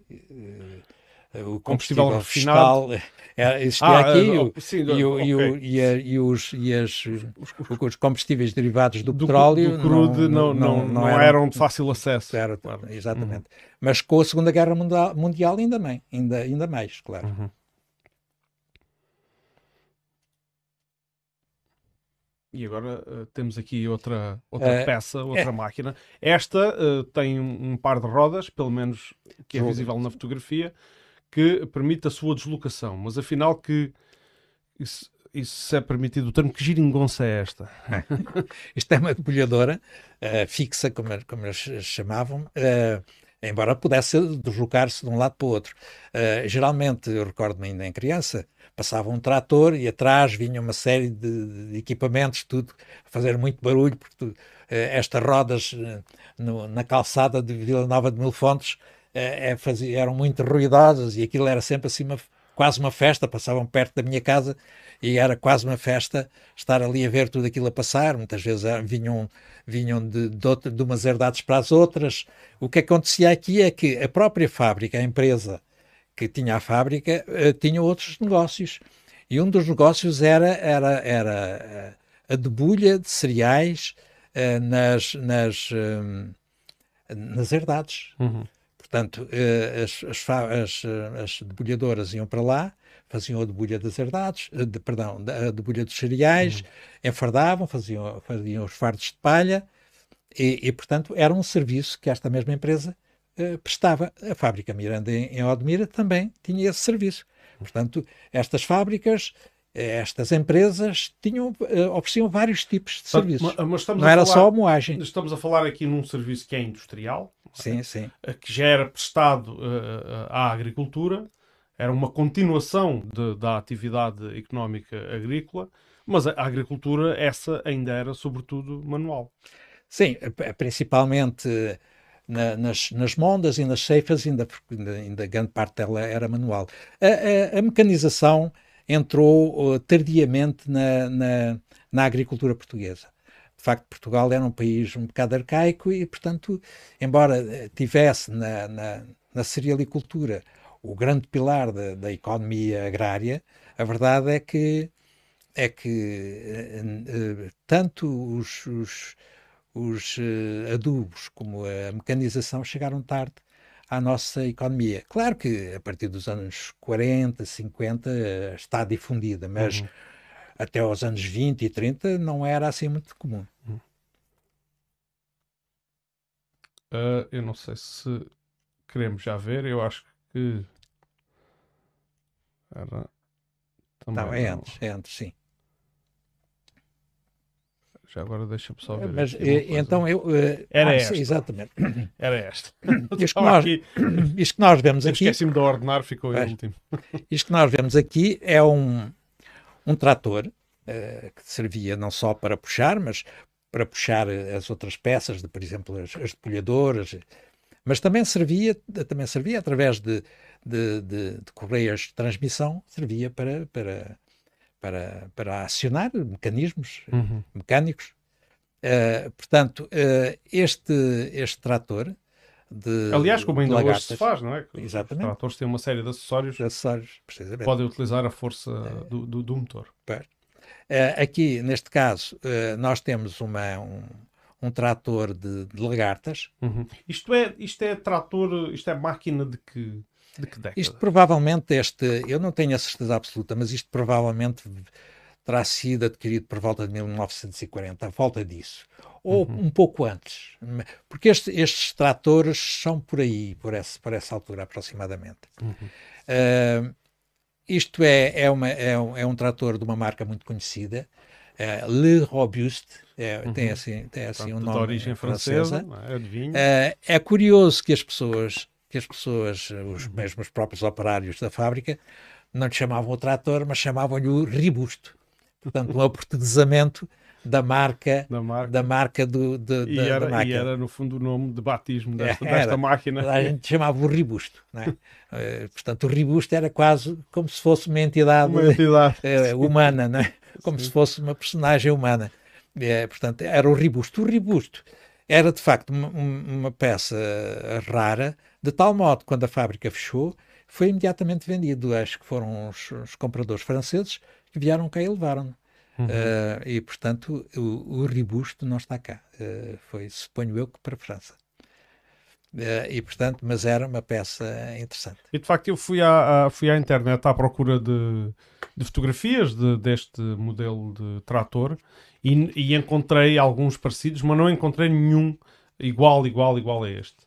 o combustível, combustível fiscal existia ah, aqui e, os, e os combustíveis derivados do, do petróleo do crude não, não, não, não eram, eram, de fácil acesso. Era, claro. Exatamente. Uhum. Mas com a Segunda Guerra Mundial, mundial ainda, bem, ainda, ainda mais, claro. Uhum. E agora uh, temos aqui outra, outra eh, peça, outra é. máquina. Esta uh, tem um, um, par de rodas, pelo menos que é visível na fotografia, que permite a sua deslocação. Mas afinal que isso, isso é permitido o termo, que giringonça é esta? Isto é uma debulhadora fixa, como, como eles chamavam, embora pudesse deslocar-se de um lado para o outro. Uh, geralmente, eu recordo-me ainda em criança, passava um trator e atrás vinha uma série de, de equipamentos, tudo, a fazer muito barulho, porque tu, uh, estas rodas uh, no, na calçada de Vila Nova de Mil Fontes é, eram muito ruidosas e aquilo era sempre assim uma quase uma festa, passavam perto da minha casa e era quase uma festa estar ali a ver tudo aquilo a passar. Muitas vezes ah, vinham, vinham de, de, outra, de umas herdades para as outras. O que acontecia aqui é que a própria fábrica, a empresa que tinha a fábrica, ah, tinha outros negócios. E um dos negócios era, era, era ah, a debulha de cereais nas, nas, nas herdades. Uhum. Portanto, eh, as, as, eh, as, debulhadoras iam para lá, faziam a debulha das herdades, eh, de, perdão, a debulha dos cereais, uhum. enfardavam, faziam, faziam os fardos de palha, e, e, portanto, era um serviço que esta mesma empresa eh, prestava. A fábrica Miranda em, em Odmira também tinha esse serviço. Portanto, estas fábricas estas empresas tinham, ofereciam vários tipos de serviços. Mas, mas não era falar, só a moagem. Estamos a falar aqui num serviço que é industrial, é? sim, sim. Eh, que já era prestado eh, eh, à agricultura, era uma continuação de, da atividade económica agrícola, mas a agricultura, essa ainda era sobretudo manual. Sim, principalmente na, nas, nas mondas e nas ceifas, ainda, ainda grande parte dela era manual. A, a, a mecanização entrou tardiamente na, na, na agricultura portuguesa de facto Portugal era um país um bocado arcaico e, portanto, embora eh, tivesse na, na, na cerealicultura o grande pilar da, da, economia agrária, a verdade é que é que eh, eh, tanto os, os, os adubos como a mecanização chegaram tarde à nossa economia. Claro que a partir dos anos 40, 50 está difundida, mas uhum até aos anos 20 e 30 não era assim muito comum. Uh, eu não sei se queremos já ver, eu acho que era também. Não, é antes, é antes, sim. Já agora deixa-me só é, ver. Mas, eh, então eu. Uh... Era ah, esta. Sim, exatamente. Era esta. Isto que, nós, aqui... isto que nós vemos aqui. Esqueci-me de ordenar, ficou o último. Isto que nós vemos aqui é um um trator uh, que servia não só para puxar, mas para puxar eh, as outras peças, de, por exemplo, as, as depolhadoras, mas também servia, também servia através de, de, de, de correias de transmissão, servia para, para, para, para acionar mecanismos eh, uhum. mecânicos. Uh, portanto, uh, este, este trator de. Aliás, como ainda lagartas. hoje se faz, não é? Exatamente. Os tratores têm uma série de acessórios, de acessórios precisamente. podem utilizar a força é. do, do, do, motor. Eh, aqui, neste caso, eh, nós temos uma, um, um trator de, de lagartas. Uhum. Isto, é, isto é trator, isto é máquina de que, de que década? Isto provavelmente, este, eu não tenho a certeza absoluta, mas isto provavelmente terá sido adquirido por volta de 1940, à volta disso, ou uhum. um pouco antes, porque este, estes tratores são por aí, por, esse, por essa altura aproximadamente. Uhum. Uh, isto é, é, uma, é, um, é um trator de uma marca muito conhecida, é, Le Robuste, é, uhum. tem assim, tem assim Portanto, um nome. De origem francesa, francesa. É? É, eh, é, curioso que as pessoas, que as pessoas, os uhum. mesmos próprios operários da fábrica, não lhe chamavam o trator, mas chamavam-lhe o Ribusto portanto, um aportuguesamento da marca da marca, da marca do, de, e da, era, da máquina. E era, no fundo, o nome de batismo é, desta, era, desta máquina. A gente chamava o Ribusto. É? Eh, portanto, o Ribusto era quase como se fosse uma entidade, uma entidade. Eh, humana, é? como Sim. se fosse uma personagem humana. É, portanto, era o Ribusto. O Ribusto era, de facto, uma, uma peça rara, de tal modo, quando a fábrica fechou, foi imediatamente vendido. Acho que foram os, os compradores franceses vieram cá e levaram-no. Uhum. Uh, e, portanto, o, o ribusto não está cá. Uh, foi, suponho eu, que para a França. Uh, e, portanto, mas era uma peça interessante. E, de facto, eu fui à, à fui à internet à procura de, de fotografias de, deste modelo de trator e, e, encontrei alguns parecidos, mas não encontrei nenhum igual, igual, igual a este.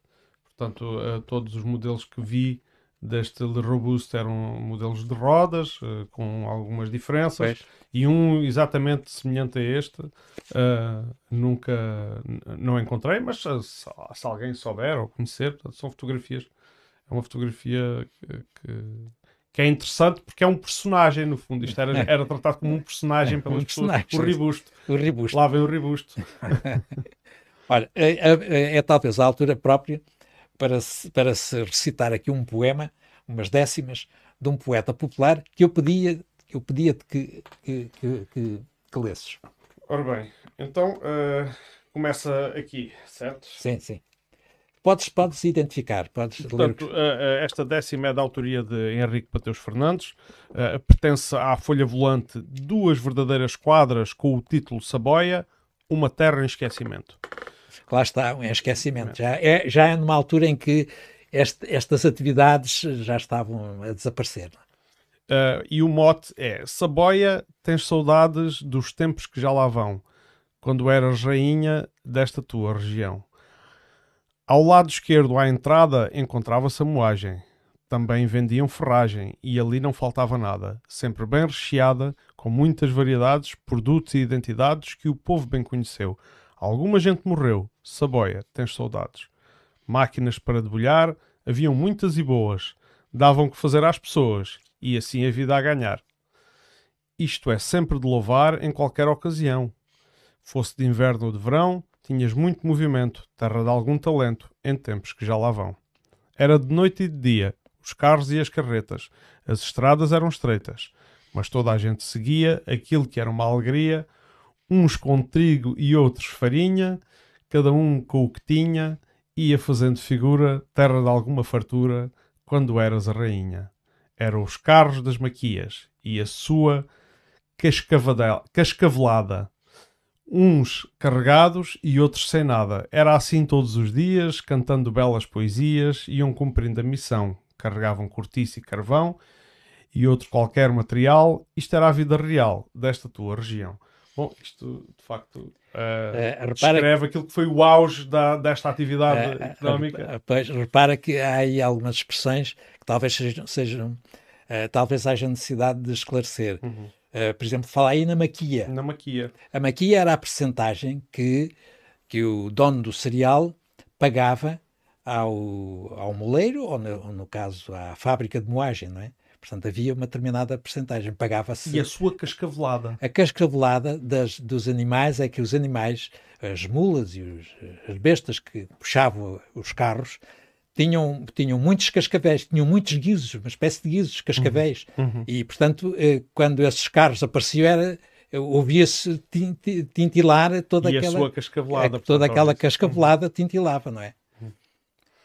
Portanto, todos os modelos que vi deste Le Robuste eram modelos de rodas, uh, com algumas diferenças, pois. e um exatamente semelhante a este uh, nunca não encontrei, mas se, se, alguém souber ou conhecer, portanto, são fotografias. É uma fotografia que, que, é interessante porque é um personagem, no fundo. Isto era, era tratado como um personagem pelas um pessoas. O Ribusto. O Ribusto. Lá vem o Ribusto. Olha, é, é, é, é talvez a altura própria para se, para se recitar aqui um poema, umas décimas, de um poeta popular que eu pedia, que eu pedia que, que, que, que, que lesses. Ora bem, então uh, começa aqui, certo? Sim, sim. Podes, podes identificar, podes Portanto, ler... Eh, eh, esta décima é da autoria de Henrique Mateus Fernandes, pertence à folha volante Duas Verdadeiras Quadras com o título Saboia, Uma Terra em Esquecimento lá está, é um esquecimento. É? Já é, já é numa altura em que este, estas atividades já estavam a desaparecer. Uh, e o mote é: Saboia, tens saudades dos tempos que já lá vão, quando eras rainha desta tua região. Ao lado esquerdo, à entrada, encontrava-se a moagem. Também vendiam ferragem e ali não faltava nada, sempre bem recheada, com muitas variedades, produtos e identidades que o povo bem conheceu, Alguma gente morreu. Saboia, tens saudades. Máquinas para debulhar, haviam muitas e boas. Davam que fazer às pessoas, e assim a vida a ganhar. Isto é sempre de louvar em qualquer ocasião. Fosse de inverno ou de verão, tinhas muito movimento, terra de algum talento, em tempos que já lá vão. Era de noite e de dia, os carros e as carretas, as estradas eram estreitas, mas toda a gente seguia aquilo que era uma alegria, uns com trigo e outros farinha, cada um com o que tinha, ia fazendo figura, terra de alguma fartura, quando eras a rainha. Eram os carros das maquias e a sua cascavelada, uns carregados e outros sem nada. Era assim todos os dias, cantando belas poesias, iam cumprindo a missão. Carregavam cortiça e carvão e outro qualquer material. Isto era a vida real desta tua região. Bom, isto de facto uh, uh, descreve que, aquilo que foi o auge da, desta atividade uh, económica. Pois, repara que há aí algumas expressões que talvez sejam, sejam talvez haja necessidade de esclarecer. Uhum. por exemplo, fala aí na maquia. Na maquia. A maquia era a percentagem que, que o dono do cereal pagava ao, ao moleiro, ou no, ou no caso à fábrica de moagem, não é? Portanto, havia uma determinada percentagem, pagava-se... E a sua cascavelada? A cascavelada das, dos animais é que os animais, as mulas e os, as bestas que puxavam os carros, tinham, tinham muitos cascavéis, tinham muitos guizos, uma espécie de guizos, cascavéis. Uhum. Uhum. E, portanto, eh, quando esses carros apareciam, era ouvia-se tintilar toda e aquela... É toda aquela cascavelada tintilava, não é?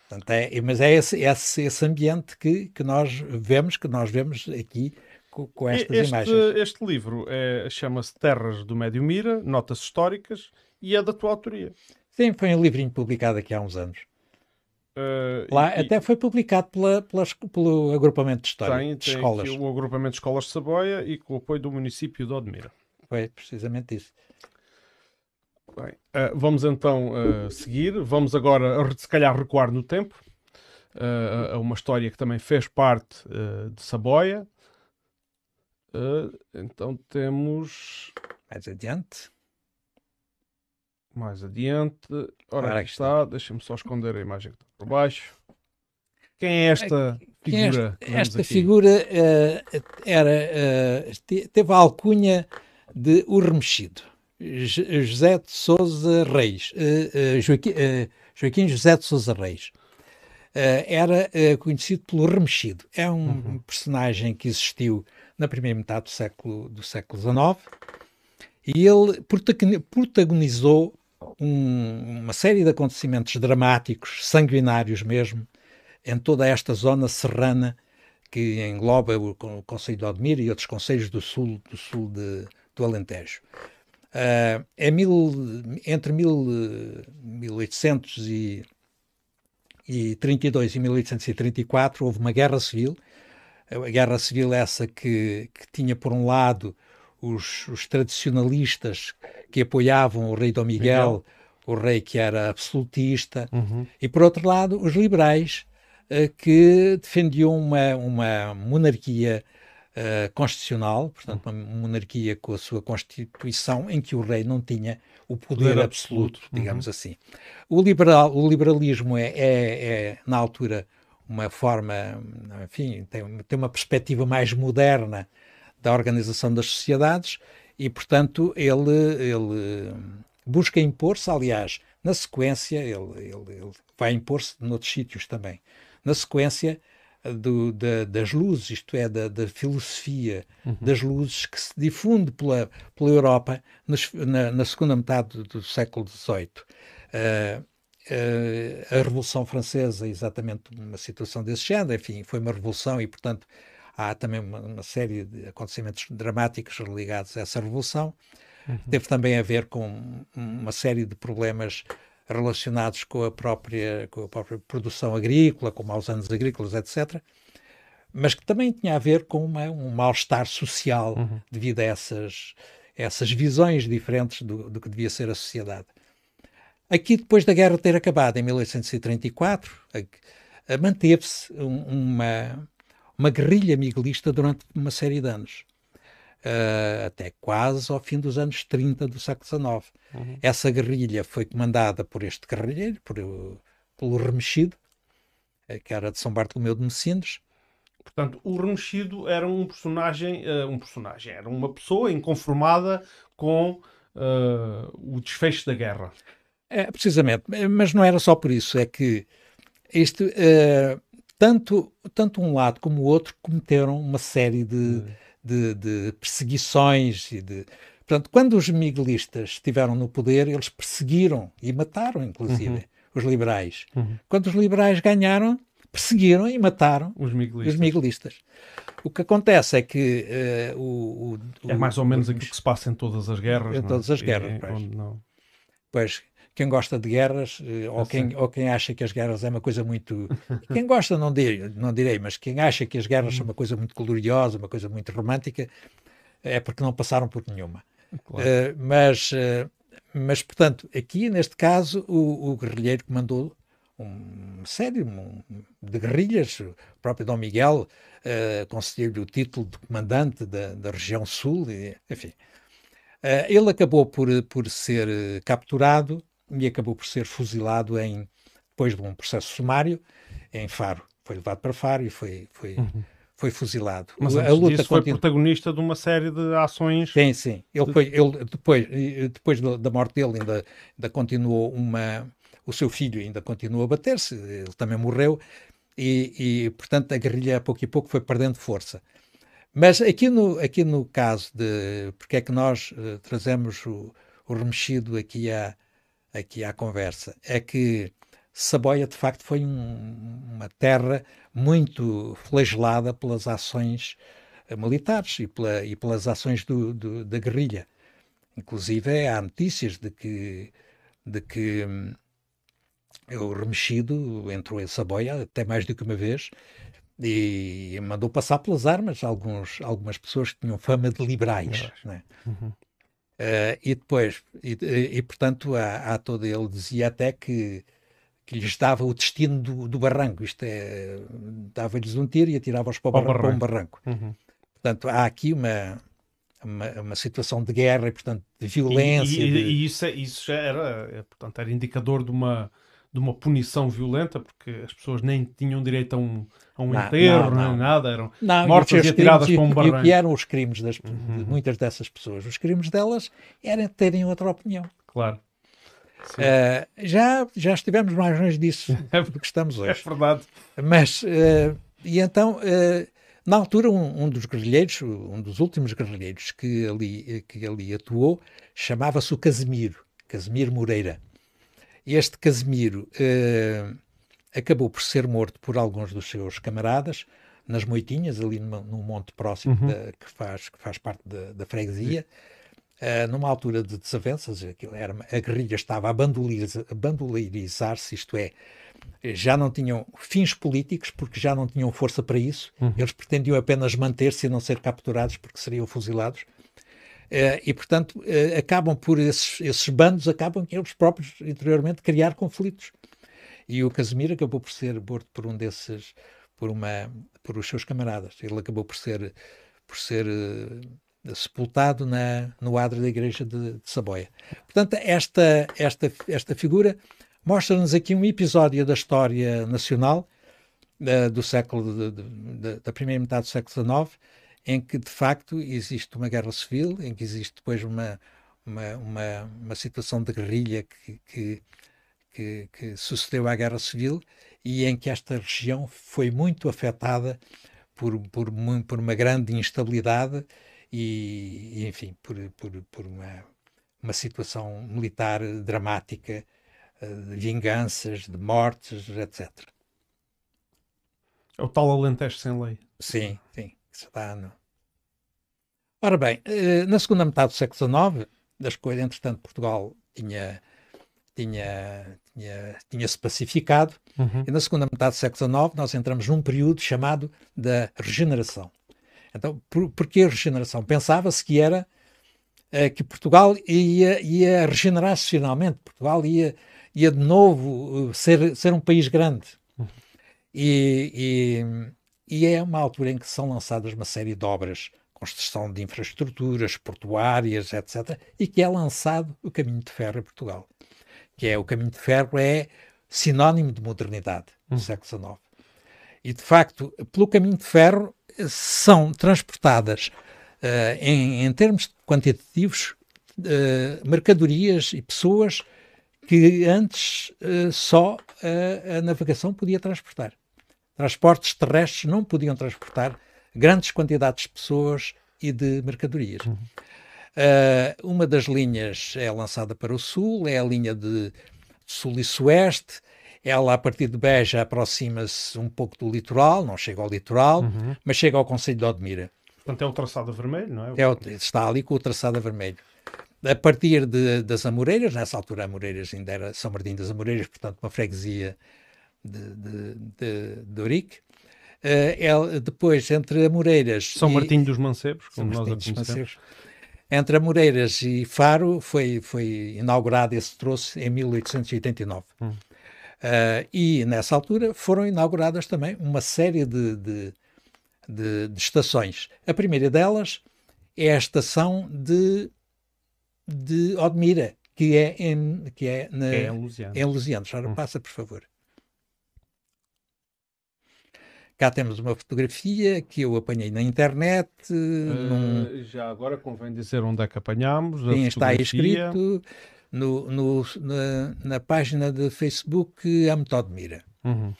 Portanto, é, é, mas é esse, é esse, esse ambiente que, que nós vemos, que nós vemos aqui com, com estas este, imagens. Este livro é, chama-se Terras do Médio Mira, Notas Históricas, e é da tua autoria. Sim, foi um livrinho publicado aqui há uns anos. Uh, Lá e, até foi publicado pela, pela, pelo agrupamento de, história, tem, de escolas. o agrupamento de escolas de Saboia e com o apoio do município de Odmira. Foi precisamente isso. Bem, uh, vamos então uh, seguir. Vamos agora, se calhar, recuar no tempo uh, a uma história que também fez parte de Saboia. então temos. Mais adiante. Mais adiante. Ora, Ora aqui está. está. Deixa-me só esconder a imagem que está por baixo. Quem é esta figura? é esta, esta figura era, teve a alcunha de O Remexido. José de Souza Reis, eh, eh, Joaquim, eh, Joaquim José de Souza Reis. era conhecido pelo Remexido. É um uhum. personagem que existiu na primeira metade do século, do século XIX e ele protagonizou um, uma série de acontecimentos dramáticos, sanguinários mesmo, em toda esta zona serrana que engloba o, o Conselho de Odmira e outros conselhos do sul, do sul de, do Alentejo. Uh, é mil, entre mil, e e e 1834 houve uma guerra civil, eh, a guerra civil é essa que, que tinha por um lado os, os, tradicionalistas que apoiavam o rei Dom Miguel, Miguel. o rei que era absolutista, uhum. e por outro lado os liberais eh, que defendiam uma, uma monarquia eh, constitucional, portanto, uhum. uma monarquia com a sua constituição em que o rei não tinha o poder Era absoluto, absoluto, uhum. digamos uhum. assim. O, liberal, o liberalismo é, é, é, na altura, uma forma, enfim, tem, tem uma perspectiva mais moderna da organização das sociedades e, portanto, ele, ele busca impor-se, aliás, na sequência, ele, ele, ele vai impor-se noutros sítios também, na sequência do, da, das luzes, isto é, da, da filosofia uhum. das luzes, que se difunde pela, pela Europa nos, na, na, segunda metade do, do século XVIII. Uh, uh, a Revolução Francesa exatamente uma situação desse género, enfim, foi uma revolução e, portanto, há também uma, uma série de acontecimentos dramáticos ligados a essa revolução. Uhum. Teve também a ver com uma série de problemas relacionados com a própria, com a própria produção agrícola, com maus anos agrícolas, etc., mas que também tinha a ver com uma, um mal-estar social uhum. devido a essas, essas visões diferentes do, do que devia ser a sociedade. Aqui, depois da guerra ter acabado, em 1834, manteve-se uma, uma guerrilha miguelista durante uma série de anos uh, até quase ao fim dos anos 30 do século XIX. Uhum. Essa guerrilha foi comandada por este guerrilheiro, por, pelo Remexido, eh, que era de São Bartolomeu de Messines. Portanto, o Remexido era um personagem, uh, um personagem, era uma pessoa inconformada com uh, o desfecho da guerra. É, precisamente, mas não era só por isso, é que este, uh, tanto, tanto um lado como o outro cometeram uma série de, uhum de, de perseguições e de. Portanto, quando os miguelistas estiveram no poder, eles perseguiram e mataram, inclusive, uhum. os liberais. Uhum. Quando os liberais ganharam, perseguiram e mataram os miguelistas. Os miguelistas. O que acontece é que uh, o, o, É mais ou menos o, aquilo que se passa em todas as guerras. Em não? É? todas as guerras, e, é, é pois. não... pois quem gosta de guerras, eh, ou quem, ou quem acha que as guerras é uma coisa muito. Quem gosta, não, dir, não direi, mas quem acha que as guerras são hum. uma coisa muito gloriosa, uma coisa muito romântica, é porque não passaram por nenhuma. Claro. Uh, mas, uh, mas, portanto, aqui neste caso, o, o guerrilheiro que mandou um sério um, de guerrilhas, o próprio Dom Miguel uh, concedeu-lhe o título de comandante da, da região sul, e, enfim. Uh, ele acabou por, por ser capturado e acabou por ser fuzilado em, depois de um processo sumário em Faro. Foi levado para Faro e foi, foi, uhum. foi fuzilado. Mas a luta disso, foi protagonista de uma série de ações. Sim, sim. Ele foi, ele, depois, depois da morte dele ainda, ainda continuou uma... O seu filho ainda continuou a bater-se, ele também morreu. E, e, portanto, a guerrilha, a pouco e pouco, foi perdendo força. Mas aqui no, aqui no caso de porque é que nós uh, trazemos o, o remexido aqui a aqui à conversa é que Saboia, de facto, foi um, uma terra muito flagelada pelas ações eh, militares e, pela, e pelas ações do, do, da guerrilha. Inclusive, há notícias de que, de que hum, o remexido entrou em Saboia até mais do que uma vez e mandou passar pelas armas alguns, algumas pessoas que tinham fama de liberais. Né? Uhum. Uh, e depois, e, eh, e, portanto, há, há todo, ele dizia até que, que lhes dava o destino do, do barranco, isto é, dava-lhes um tiro e atirava-os para, para um barranco. Uhum. Portanto, há aqui uma, uma, uma, situação de guerra e, portanto, de violência. E, e, de... e isso, é, isso já era, é, portanto, era indicador de uma de uma punição violenta, porque as pessoas nem tinham direito a um, a um não, enterro, não, não. nem nada, eram não, mortas e atiradas com um barranco. E o que eram os crimes das, uhum. de muitas dessas pessoas? Os crimes delas eram terem outra opinião. Claro. Uh, já, já estivemos mais longe disso é do que estamos é hoje. é verdade. Mas, uh, e então, uh, na altura, um, um, dos guerrilheiros, um dos últimos guerrilheiros que ali, que ali atuou, chamava-se o Casimiro, Casimiro Moreira. Este Casimiro eh, acabou por ser morto por alguns dos seus camaradas nas Moitinhas, ali num, monte próximo uhum. da, que, faz, que faz parte da, da freguesia. Uh, numa altura de desavenças, era, a guerrilha estava a bandoleirizar-se, isto é, já não tinham fins políticos porque já não tinham força para isso, uhum. eles pretendiam apenas manter-se e não ser capturados porque seriam fuzilados. Eh, e, portanto, eh, acabam por esses, esses bandos, acabam eles próprios, interiormente, criar conflitos. E o Casimiro acabou por ser morto por um desses, por uma, por os seus camaradas. Ele acabou por ser, por ser uh, sepultado na, no adro da igreja de, de Saboia. Portanto, esta, esta, esta figura mostra-nos aqui um episódio da história nacional uh, do século de, de, da primeira metade do século XIX em que de facto existe uma guerra civil, em que existe depois uma, uma, uma, uma situação de guerrilha que, que, que, que, sucedeu à guerra civil e em que esta região foi muito afetada por, por, por uma grande instabilidade e, enfim, por, por, por uma, uma situação militar dramática eh, de vinganças, de mortes, etc. É o tal Alentejo sem lei. Sim, sim. Está no, Ora bem, eh, na segunda metade do século XIX, das coisas, entretanto, Portugal tinha, tinha, tinha, tinha se pacificado, uhum. e na segunda metade do século XIX nós entramos num período chamado da regeneração. Então, por, porquê regeneração? Pensava-se que era eh, que Portugal ia, ia regenerar-se finalmente, Portugal ia, ia de novo eh, ser, ser um país grande. Uhum. E, e, e é uma altura em que são lançadas uma série de obras construção de infraestruturas portuárias, etc., e que é lançado o caminho de ferro em Portugal. Que é o caminho de ferro é sinónimo de modernidade do hum. século XIX. E de facto, pelo caminho de ferro são transportadas uh, em, em, termos quantitativos uh, mercadorias e pessoas que antes uh, só a navegação podia transportar. Transportes terrestres não podiam transportar grandes quantidades de pessoas e de mercadorias. Uh, uma das linhas é lançada para o sul, é a linha de sul e sueste. Ela, a partir de Beja, aproxima-se um pouco do litoral, não chega ao litoral, uhum. mas chega ao Conselho de Odmira. Portanto, é o traçado vermelho, não é? é o, está ali com o traçado vermelho. A partir de, das Amoreiras, nessa altura Amoreiras ainda era São Martinho das Amoreiras, portanto, uma freguesia de, de, de, de Urique, eh, ela, depois, entre Amoreiras. São e, Martinho dos Mancebos, como São nós Martinho a conhecemos. Entre Amoreiras e Faro foi, foi inaugurado esse troço em 1889. Hum. Uh, e nessa altura foram inauguradas também uma série de, de, de, de estações. A primeira delas é a estação de, de Odmira, que é em, que é na, é em Lusianos. Em Lusianos. Ora, hum. passa, por favor. Cá temos uma fotografia que eu apanhei na internet. Uh, num... Eh, já agora convém dizer onde é que apanhámos. Sim, está aí escrito no, no, na, na, página de Facebook Amtod Mira, uhum.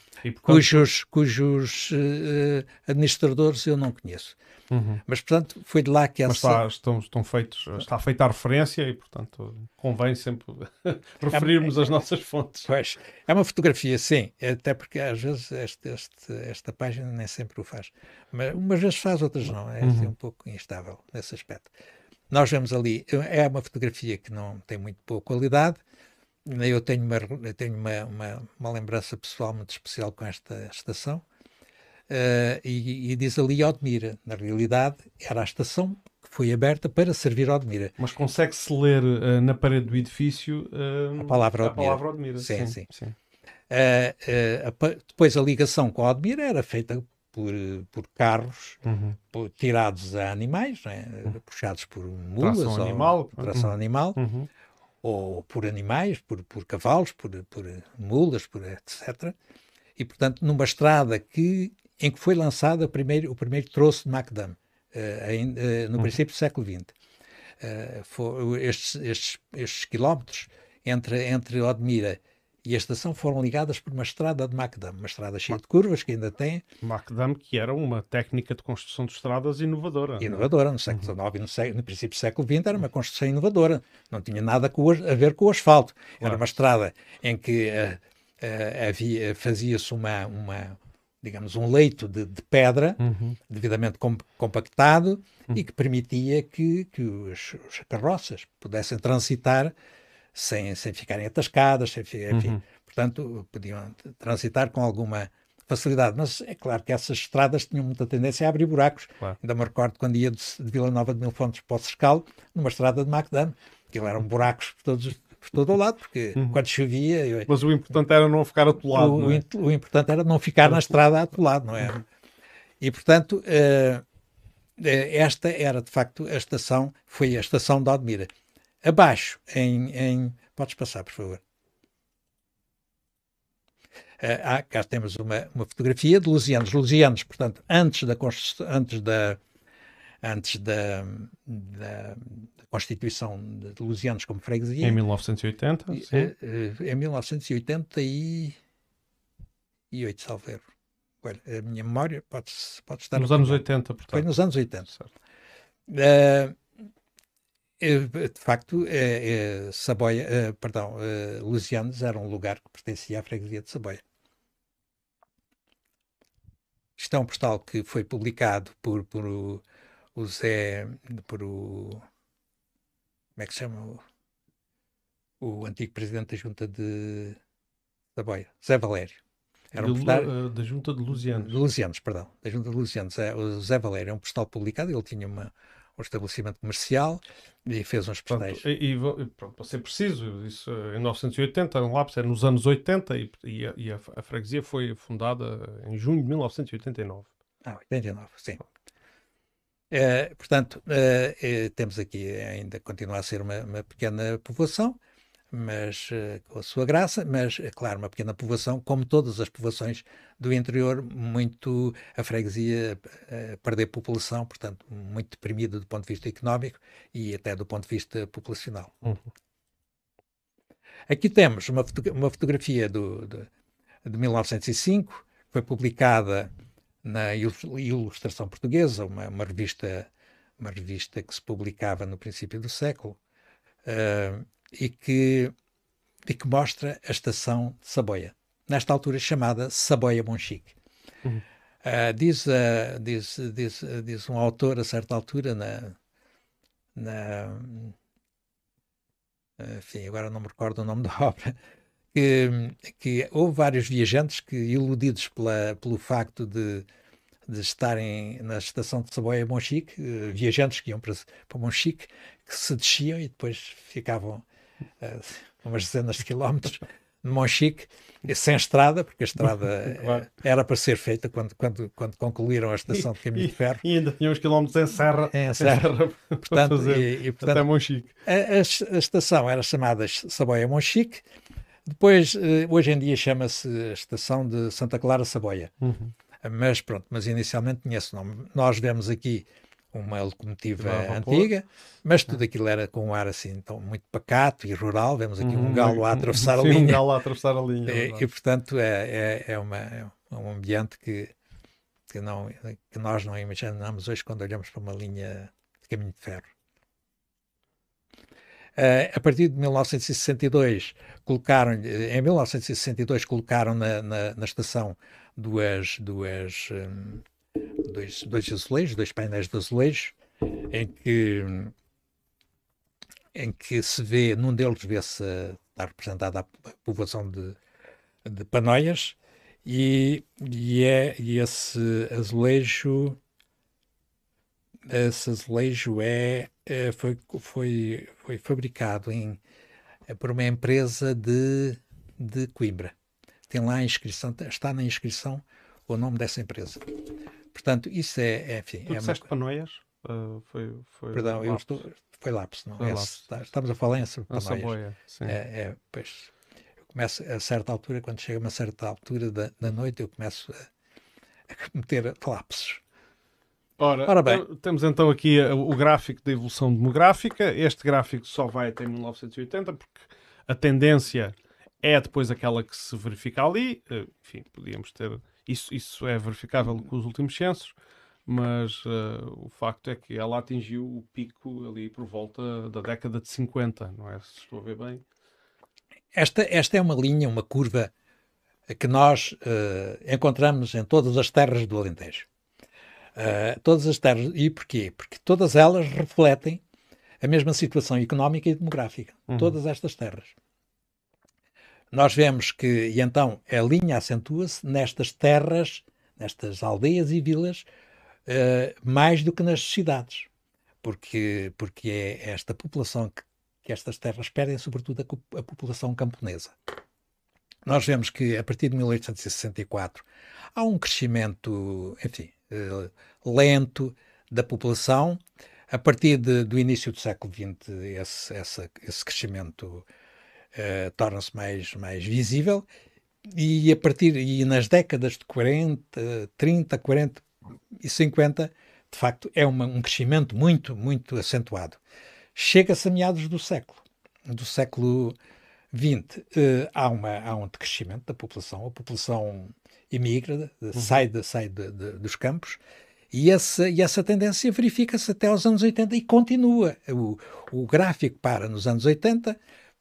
cujos, cujos uh, administradores eu não conheço. Uhum. Mas, portanto, foi de lá que essa... Mas está, estão, estão feitos, está feita a referência e, portanto, convém sempre referirmos é, nossas fontes. Pois, é uma fotografia, sim, até porque às vezes este, este, esta página nem sempre o faz. Mas umas vezes faz, outras não. É assim uhum. assim, um pouco instável nesse aspecto. Nós vemos ali, é uma fotografia que não tem muito boa qualidade, eu tenho uma, eu tenho uma, uma, uma, lembrança pessoal muito especial com esta estação. Uh, e, e, diz ali Odmira. Na realidade, era a estação que foi aberta para servir Odmira. Mas consegue-se ler uh, na parede do edifício uh, a palavra Odmira. A palavra Odmira. Sim, sim. sim. sim. depois a ligação com a Odmira era feita por, por carros uhum. por, tirados a animais, né? puxados por mulas tração ou animal. tração uhum. animal, uhum. ou por animais, por, por cavalos, por, por mulas, por etc. E, portanto, numa estrada que, em que foi lançado o primeiro, o primeiro troço de Macadam, uh, eh, uh, eh, no uhum. princípio do século XX. Uh, eh, estes, estes, estes, quilómetros entre, entre Odmira e a estação foram ligadas por uma estrada de macadam, uma estrada cheia de curvas que ainda tem. Macadam, que era uma técnica de construção de estradas inovadora. É? Inovadora, no século uhum. XIX uhum. e no, no princípio do século XX era uma construção inovadora, não tinha nada a ver com o asfalto. Era uma estrada em que uh, uh, fazia-se uma, uma, digamos, um leito de, de pedra uhum. devidamente comp compactado uhum. e que permitia que, que os, os carroças pudessem transitar sem, sem ficarem atascadas, sem, enfim. Uhum. Portanto, podiam transitar com alguma facilidade. Mas é claro que essas estradas tinham muita tendência a abrir buracos. Claro. Ainda me recordo quando ia de, de Vila Nova de Mil Fontes para o Sescal, numa estrada de Macdam. que eram uhum. buracos por todos por todo o lado, porque uhum. quando chovia. Eu... Mas o importante era não ficar atolado. O, é? o, importante era não ficar na estrada atolado, não é? Uhum. E portanto, uh, esta era de facto a estação, foi a estação de Odmira abaixo em, em... Podes passar, por favor. Eh, ah, cá temos uma, uma fotografia de Lusianos. Lusianos, portanto, antes da, antes da, antes da, da, constituição de Lusianos como freguesia. Em 1980? Sim. Eh, eh, em 1988, salvo erro. Olha, a minha memória pode, pode estar... Nos anos 80, portanto. Foi nos anos 80. Certo. Uh, eh, de facto, eh, eh, Saboia, perdão, Lusianos era um lugar que pertencia à freguesia de Saboia. Isto é um postal que foi publicado por, por o, o Zé, por o, como é que se chama, o, o antigo presidente da junta de Saboia, Zé Valério. Era um postal... Da Junta de Lusianos. De Lusianos, perdão. Da Junta de Lusianos. É, o Zé Valério é um postal publicado, ele tinha uma, um estabelecimento comercial e fez uns pastéis. Pronto, e, e, pronto, para ser preciso, isso eh, em 1980, um lápis, é nos anos 80 e, e, a, e, a, freguesia foi fundada em junho de 1989. Ah, 89, sim. É, portanto, é, temos aqui ainda continua a ser uma, uma pequena povoação mas eh, com a sua graça, mas é claro, uma pequena povoação, como todas as povoações do interior, muito a freguesia a eh, perder população, portanto, muito deprimida do ponto de vista económico e até do ponto de vista populacional. Uhum. Aqui temos uma, foto uma fotografia do, de, de 1905, que foi publicada na Ilustração Portuguesa, uma, uma, revista, uma revista que se publicava no princípio do século. Uh, e que, e que mostra a estação de Saboia, nesta altura chamada Saboia Monchique. Uhum. Uh, diz, uh, diz, diz, diz um autor a certa altura na, na enfim, agora não me recordo o nome da obra, que, que houve vários viajantes que, iludidos pela, pelo facto de, de estarem na estação de Saboia Monchique, eh, viajantes que iam para, para Monchique, que se desciam e depois ficavam é, umas dezenas de quilómetros, de Monchique, sem estrada, porque a estrada é, claro. era para ser feita quando, quando, quando concluíram a estação de caminho e, de ferro. E ainda tinha uns quilómetros em serra. Em serra. Em serra portanto, fazer, e, e, portanto, até Monchique. A, a, a, estação era chamada Saboia Monchique, depois, eh, hoje em dia chama-se Estação de Santa Clara Saboia. Uhum. Mas pronto, mas inicialmente tinha esse nome. Nós vemos aqui uma locomotiva antiga, mas tudo ah. aquilo era com um ar assim então, muito pacato e rural. Vemos aqui um hum, galo a atravessar a linha. um galo a atravessar a linha. E, portanto, é, é, é, uma, é um ambiente que, que, não, que nós não imaginamos hoje quando olhamos para uma linha de caminho de ferro. Uh, a partir de 1962 colocaram em 1962 colocaram na, na, na estação duas duas um, dois, dois azulejos, dois painéis de azulejos, em que, em que se vê, num deles vê-se, está representada a povoação de, de Panoias, e, e, é, e esse azulejo esse azulejo é, é, foi, foi, foi fabricado em, é, por uma empresa de, de Coimbra. Tem lá a inscrição, está na inscrição o nome dessa empresa. Portanto, isso é, é, enfim... Tu é disseste uma... panoias? Uh, eh, foi, foi Perdão, eu estou... Foi lápis, não? Foi lápis. É, estamos a falar em panoias. Saboia, sim. É, é, pois, eu começo a certa altura, quando chega uma certa altura da, da noite, eu começo a, a cometer lapsos. Ora, Ora, bem. temos então aqui o gráfico da evolução demográfica. Este gráfico só vai até 1980, porque a tendência é depois aquela que se verifica ali. Eh, enfim, podíamos ter isso, isso é verificável uhum. com os últimos censos, mas uh, o facto é que ela atingiu o pico ali por volta da década de 50, não é? Se estou a ver bem. Esta, esta é uma linha, uma curva eh, que nós uh, encontramos em todas as terras do Alentejo. Uh, todas as terras. E porquê? Porque todas elas refletem a mesma situação económica e demográfica. Uhum. Todas estas terras nós vemos que, e então a linha acentua-se nestas terras, nestas aldeias e vilas, uh, mais do que nas cidades, porque, porque é esta população que, que estas terras perdem, sobretudo a, a população camponesa. Nós vemos que, a partir de 1864, há um crescimento, enfim, eh, lento da população. A partir de, do início do século XX, esse, essa, esse crescimento eh, torna-se mais, mais visível e a partir e nas décadas de 40, 30, 40 e 50, de facto, é uma, um crescimento muito, muito acentuado. Chega-se a meados do século, do século XX, uh, eh, há, uma, há um decrescimento da população, a população emigra, uhum. sai, de, sai de, de, dos campos, e essa, e essa tendência verifica-se até aos anos 80 e continua. O, o gráfico para nos anos 80,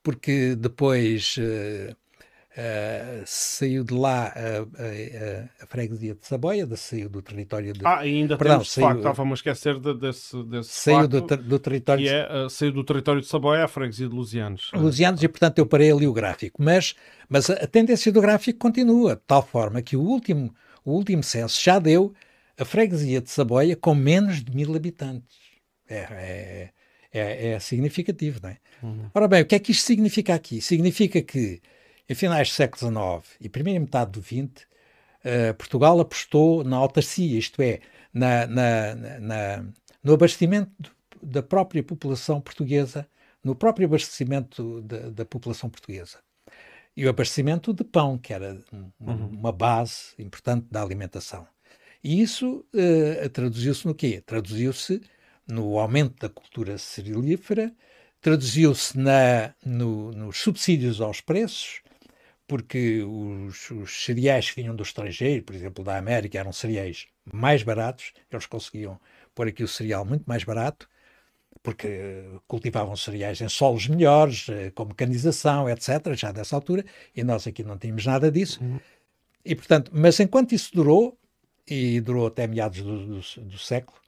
porque depois uh, uh, saiu de lá a, a, a, freguesia de Saboia, de, saiu do território de... Ah, ainda Perdão, temos, saiu, de facto, estava-me a esquecer de, desse, desse saiu facto, do, do, território... Que é, uh, saiu do território de Saboia à freguesia de Lusianos. Lusianos, e portanto eu parei ali o gráfico, mas, mas a tendência do gráfico continua, de tal forma que o último, o último censo já deu a freguesia de Saboia com menos de mil habitantes. É, é, é, é significativo, não é? Uhum. Ora bem, o que é que isto significa aqui? Significa que, em finais do século XIX e primeira metade do XX, uh, eh, Portugal apostou na autarcia, isto é, na, na, na, no abastecimento da própria população portuguesa, no próprio abastecimento da, da população portuguesa. E o abastecimento de pão, que era uma, uhum. uma base importante da alimentação. E isso uh, traduziu-se no quê? Traduziu-se no aumento da cultura cerealífera, traduziu-se no, nos subsídios aos preços, porque os, os, cereais que vinham do estrangeiro, por exemplo, da América, eram cereais mais baratos, eles conseguiam pôr aqui o cereal muito mais barato, porque cultivavam cereais em solos melhores, eh, com mecanização, etc., já dessa altura, e nós aqui não tínhamos nada disso. Uhum. E, portanto, mas enquanto isso durou, e durou até meados do, do, do século,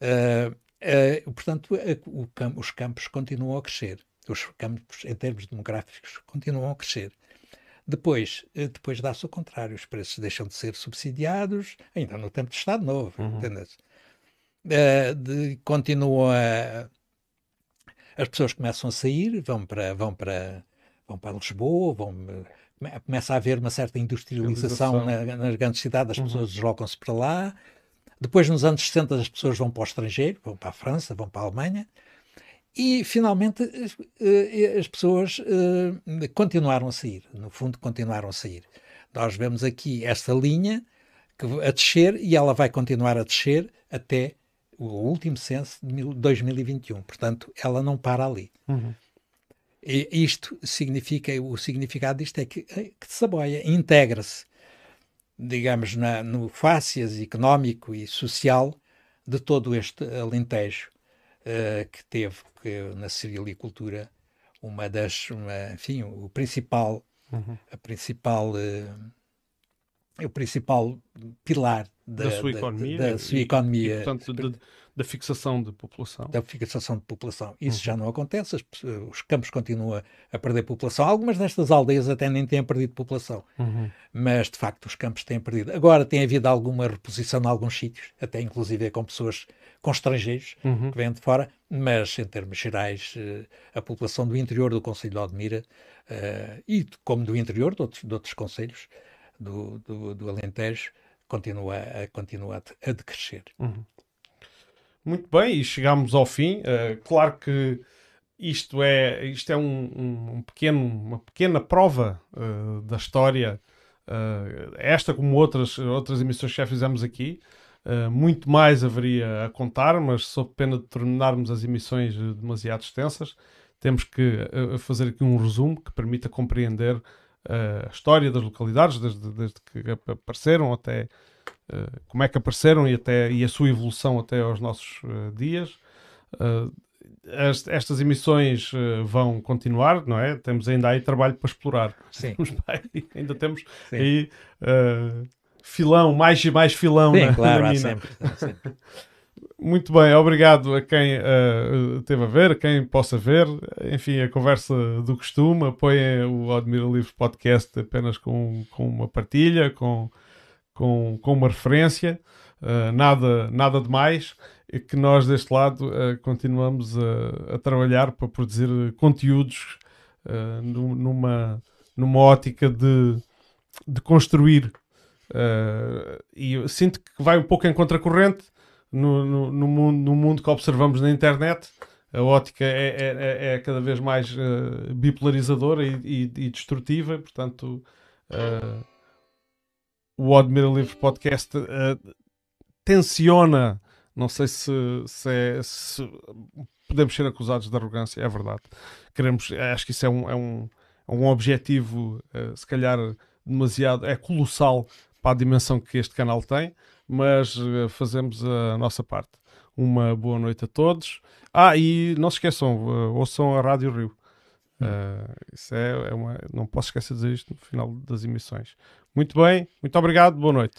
uh, Uh, portanto, a, campo, os campos continuam a crescer. Os campos, em termos demográficos, continuam a crescer. Depois, eh, depois dá-se o contrário. Os preços deixam de ser subsidiados, ainda no tempo de Estado Novo, uhum. Uh, de, continua... As pessoas começam a sair, vão para, vão para, vão para Lisboa, vão começa a haver uma certa industrialização, na, nas grandes cidades, as uhum. pessoas deslocam-se para lá, depois, nos anos 60, as pessoas vão para o estrangeiro, vão para a França, vão para a Alemanha. E, finalmente, as eh, pessoas eh, continuaram a sair. No fundo, continuaram a sair. Nós vemos aqui esta linha a descer e ela vai continuar a descer até o último censo de 2021. Portanto, ela não para ali. Uhum. E isto significa, o significado disto é que, eh, que se aboia, integra-se digamos, na, no fácias económico e social de todo este Alentejo, uh, que teve que, na civilicultura uma das, uma, enfim, o principal, uhum. a principal uh, é o principal pilar da, da sua economia, da, sua e, economia. E, portanto, da fixação de população. Da fixação de população. Isso uhum. já não acontece, as, os campos continuam a perder população. Algumas destas aldeias até nem têm perdido população, uhum. mas de facto os campos têm perdido. Agora tem havido alguma reposição em alguns sítios, até inclusive é com pessoas, com estrangeiros uhum. que vêm de fora, mas em termos gerais, eh, a população do interior do Conselho de Odmira uh, e como do interior de outros, de outros conselhos do, do, do Alentejo continua, a, continua a decrescer. Uhum. Muito bem, e chegamos ao fim. Uh, claro que isto é, isto é um, um pequeno, uma pequena prova uh, da história, uh, esta como outras, outras emissões que já fizemos aqui. Uh, muito mais haveria a contar, mas sob pena de terminarmos as emissões demasiado extensas, temos que fazer aqui um resumo que permita compreender a história das localidades, desde, desde que apareceram até uh, como é que apareceram e, até, e a sua evolução até aos nossos uh, dias. Uh, estas emissões vão continuar, não é? Temos ainda aí trabalho para explorar. Sim. ainda temos Sim. aí filão, mais e mais filão Sim, na, claro, na mina. Sempre, sempre. Muito bem, obrigado a quem uh, teve a ver, a quem possa ver. Enfim, a conversa do costume. Apoiem o Admira Livre Podcast apenas com, com uma partilha, com, com, com uma referência. Uh, nada, nada de mais. E que nós, deste lado, uh, continuamos a, a, trabalhar para produzir conteúdos numa, numa ótica de, de construir. e sinto que vai um pouco em contracorrente no, no, no, mundo, no mundo que observamos na internet, a ótica é, é, é, é cada vez mais uh, bipolarizadora e, e, e, destrutiva, portanto, uh, o Odd Livre Podcast uh, tensiona, não sei se, se, é, se, podemos ser acusados de arrogância, é verdade. Queremos, acho que isso é um, é um, é um objetivo, se calhar demasiado, é colossal para a dimensão que este canal tem mas eh, fazemos a nossa parte. Uma boa noite a todos. Ah, e não se esqueçam, eh, ouçam a Rádio Rio. Uh, isso é, é uma, não posso esquecer de dizer isto no final das emissões. Muito bem, muito obrigado, boa noite.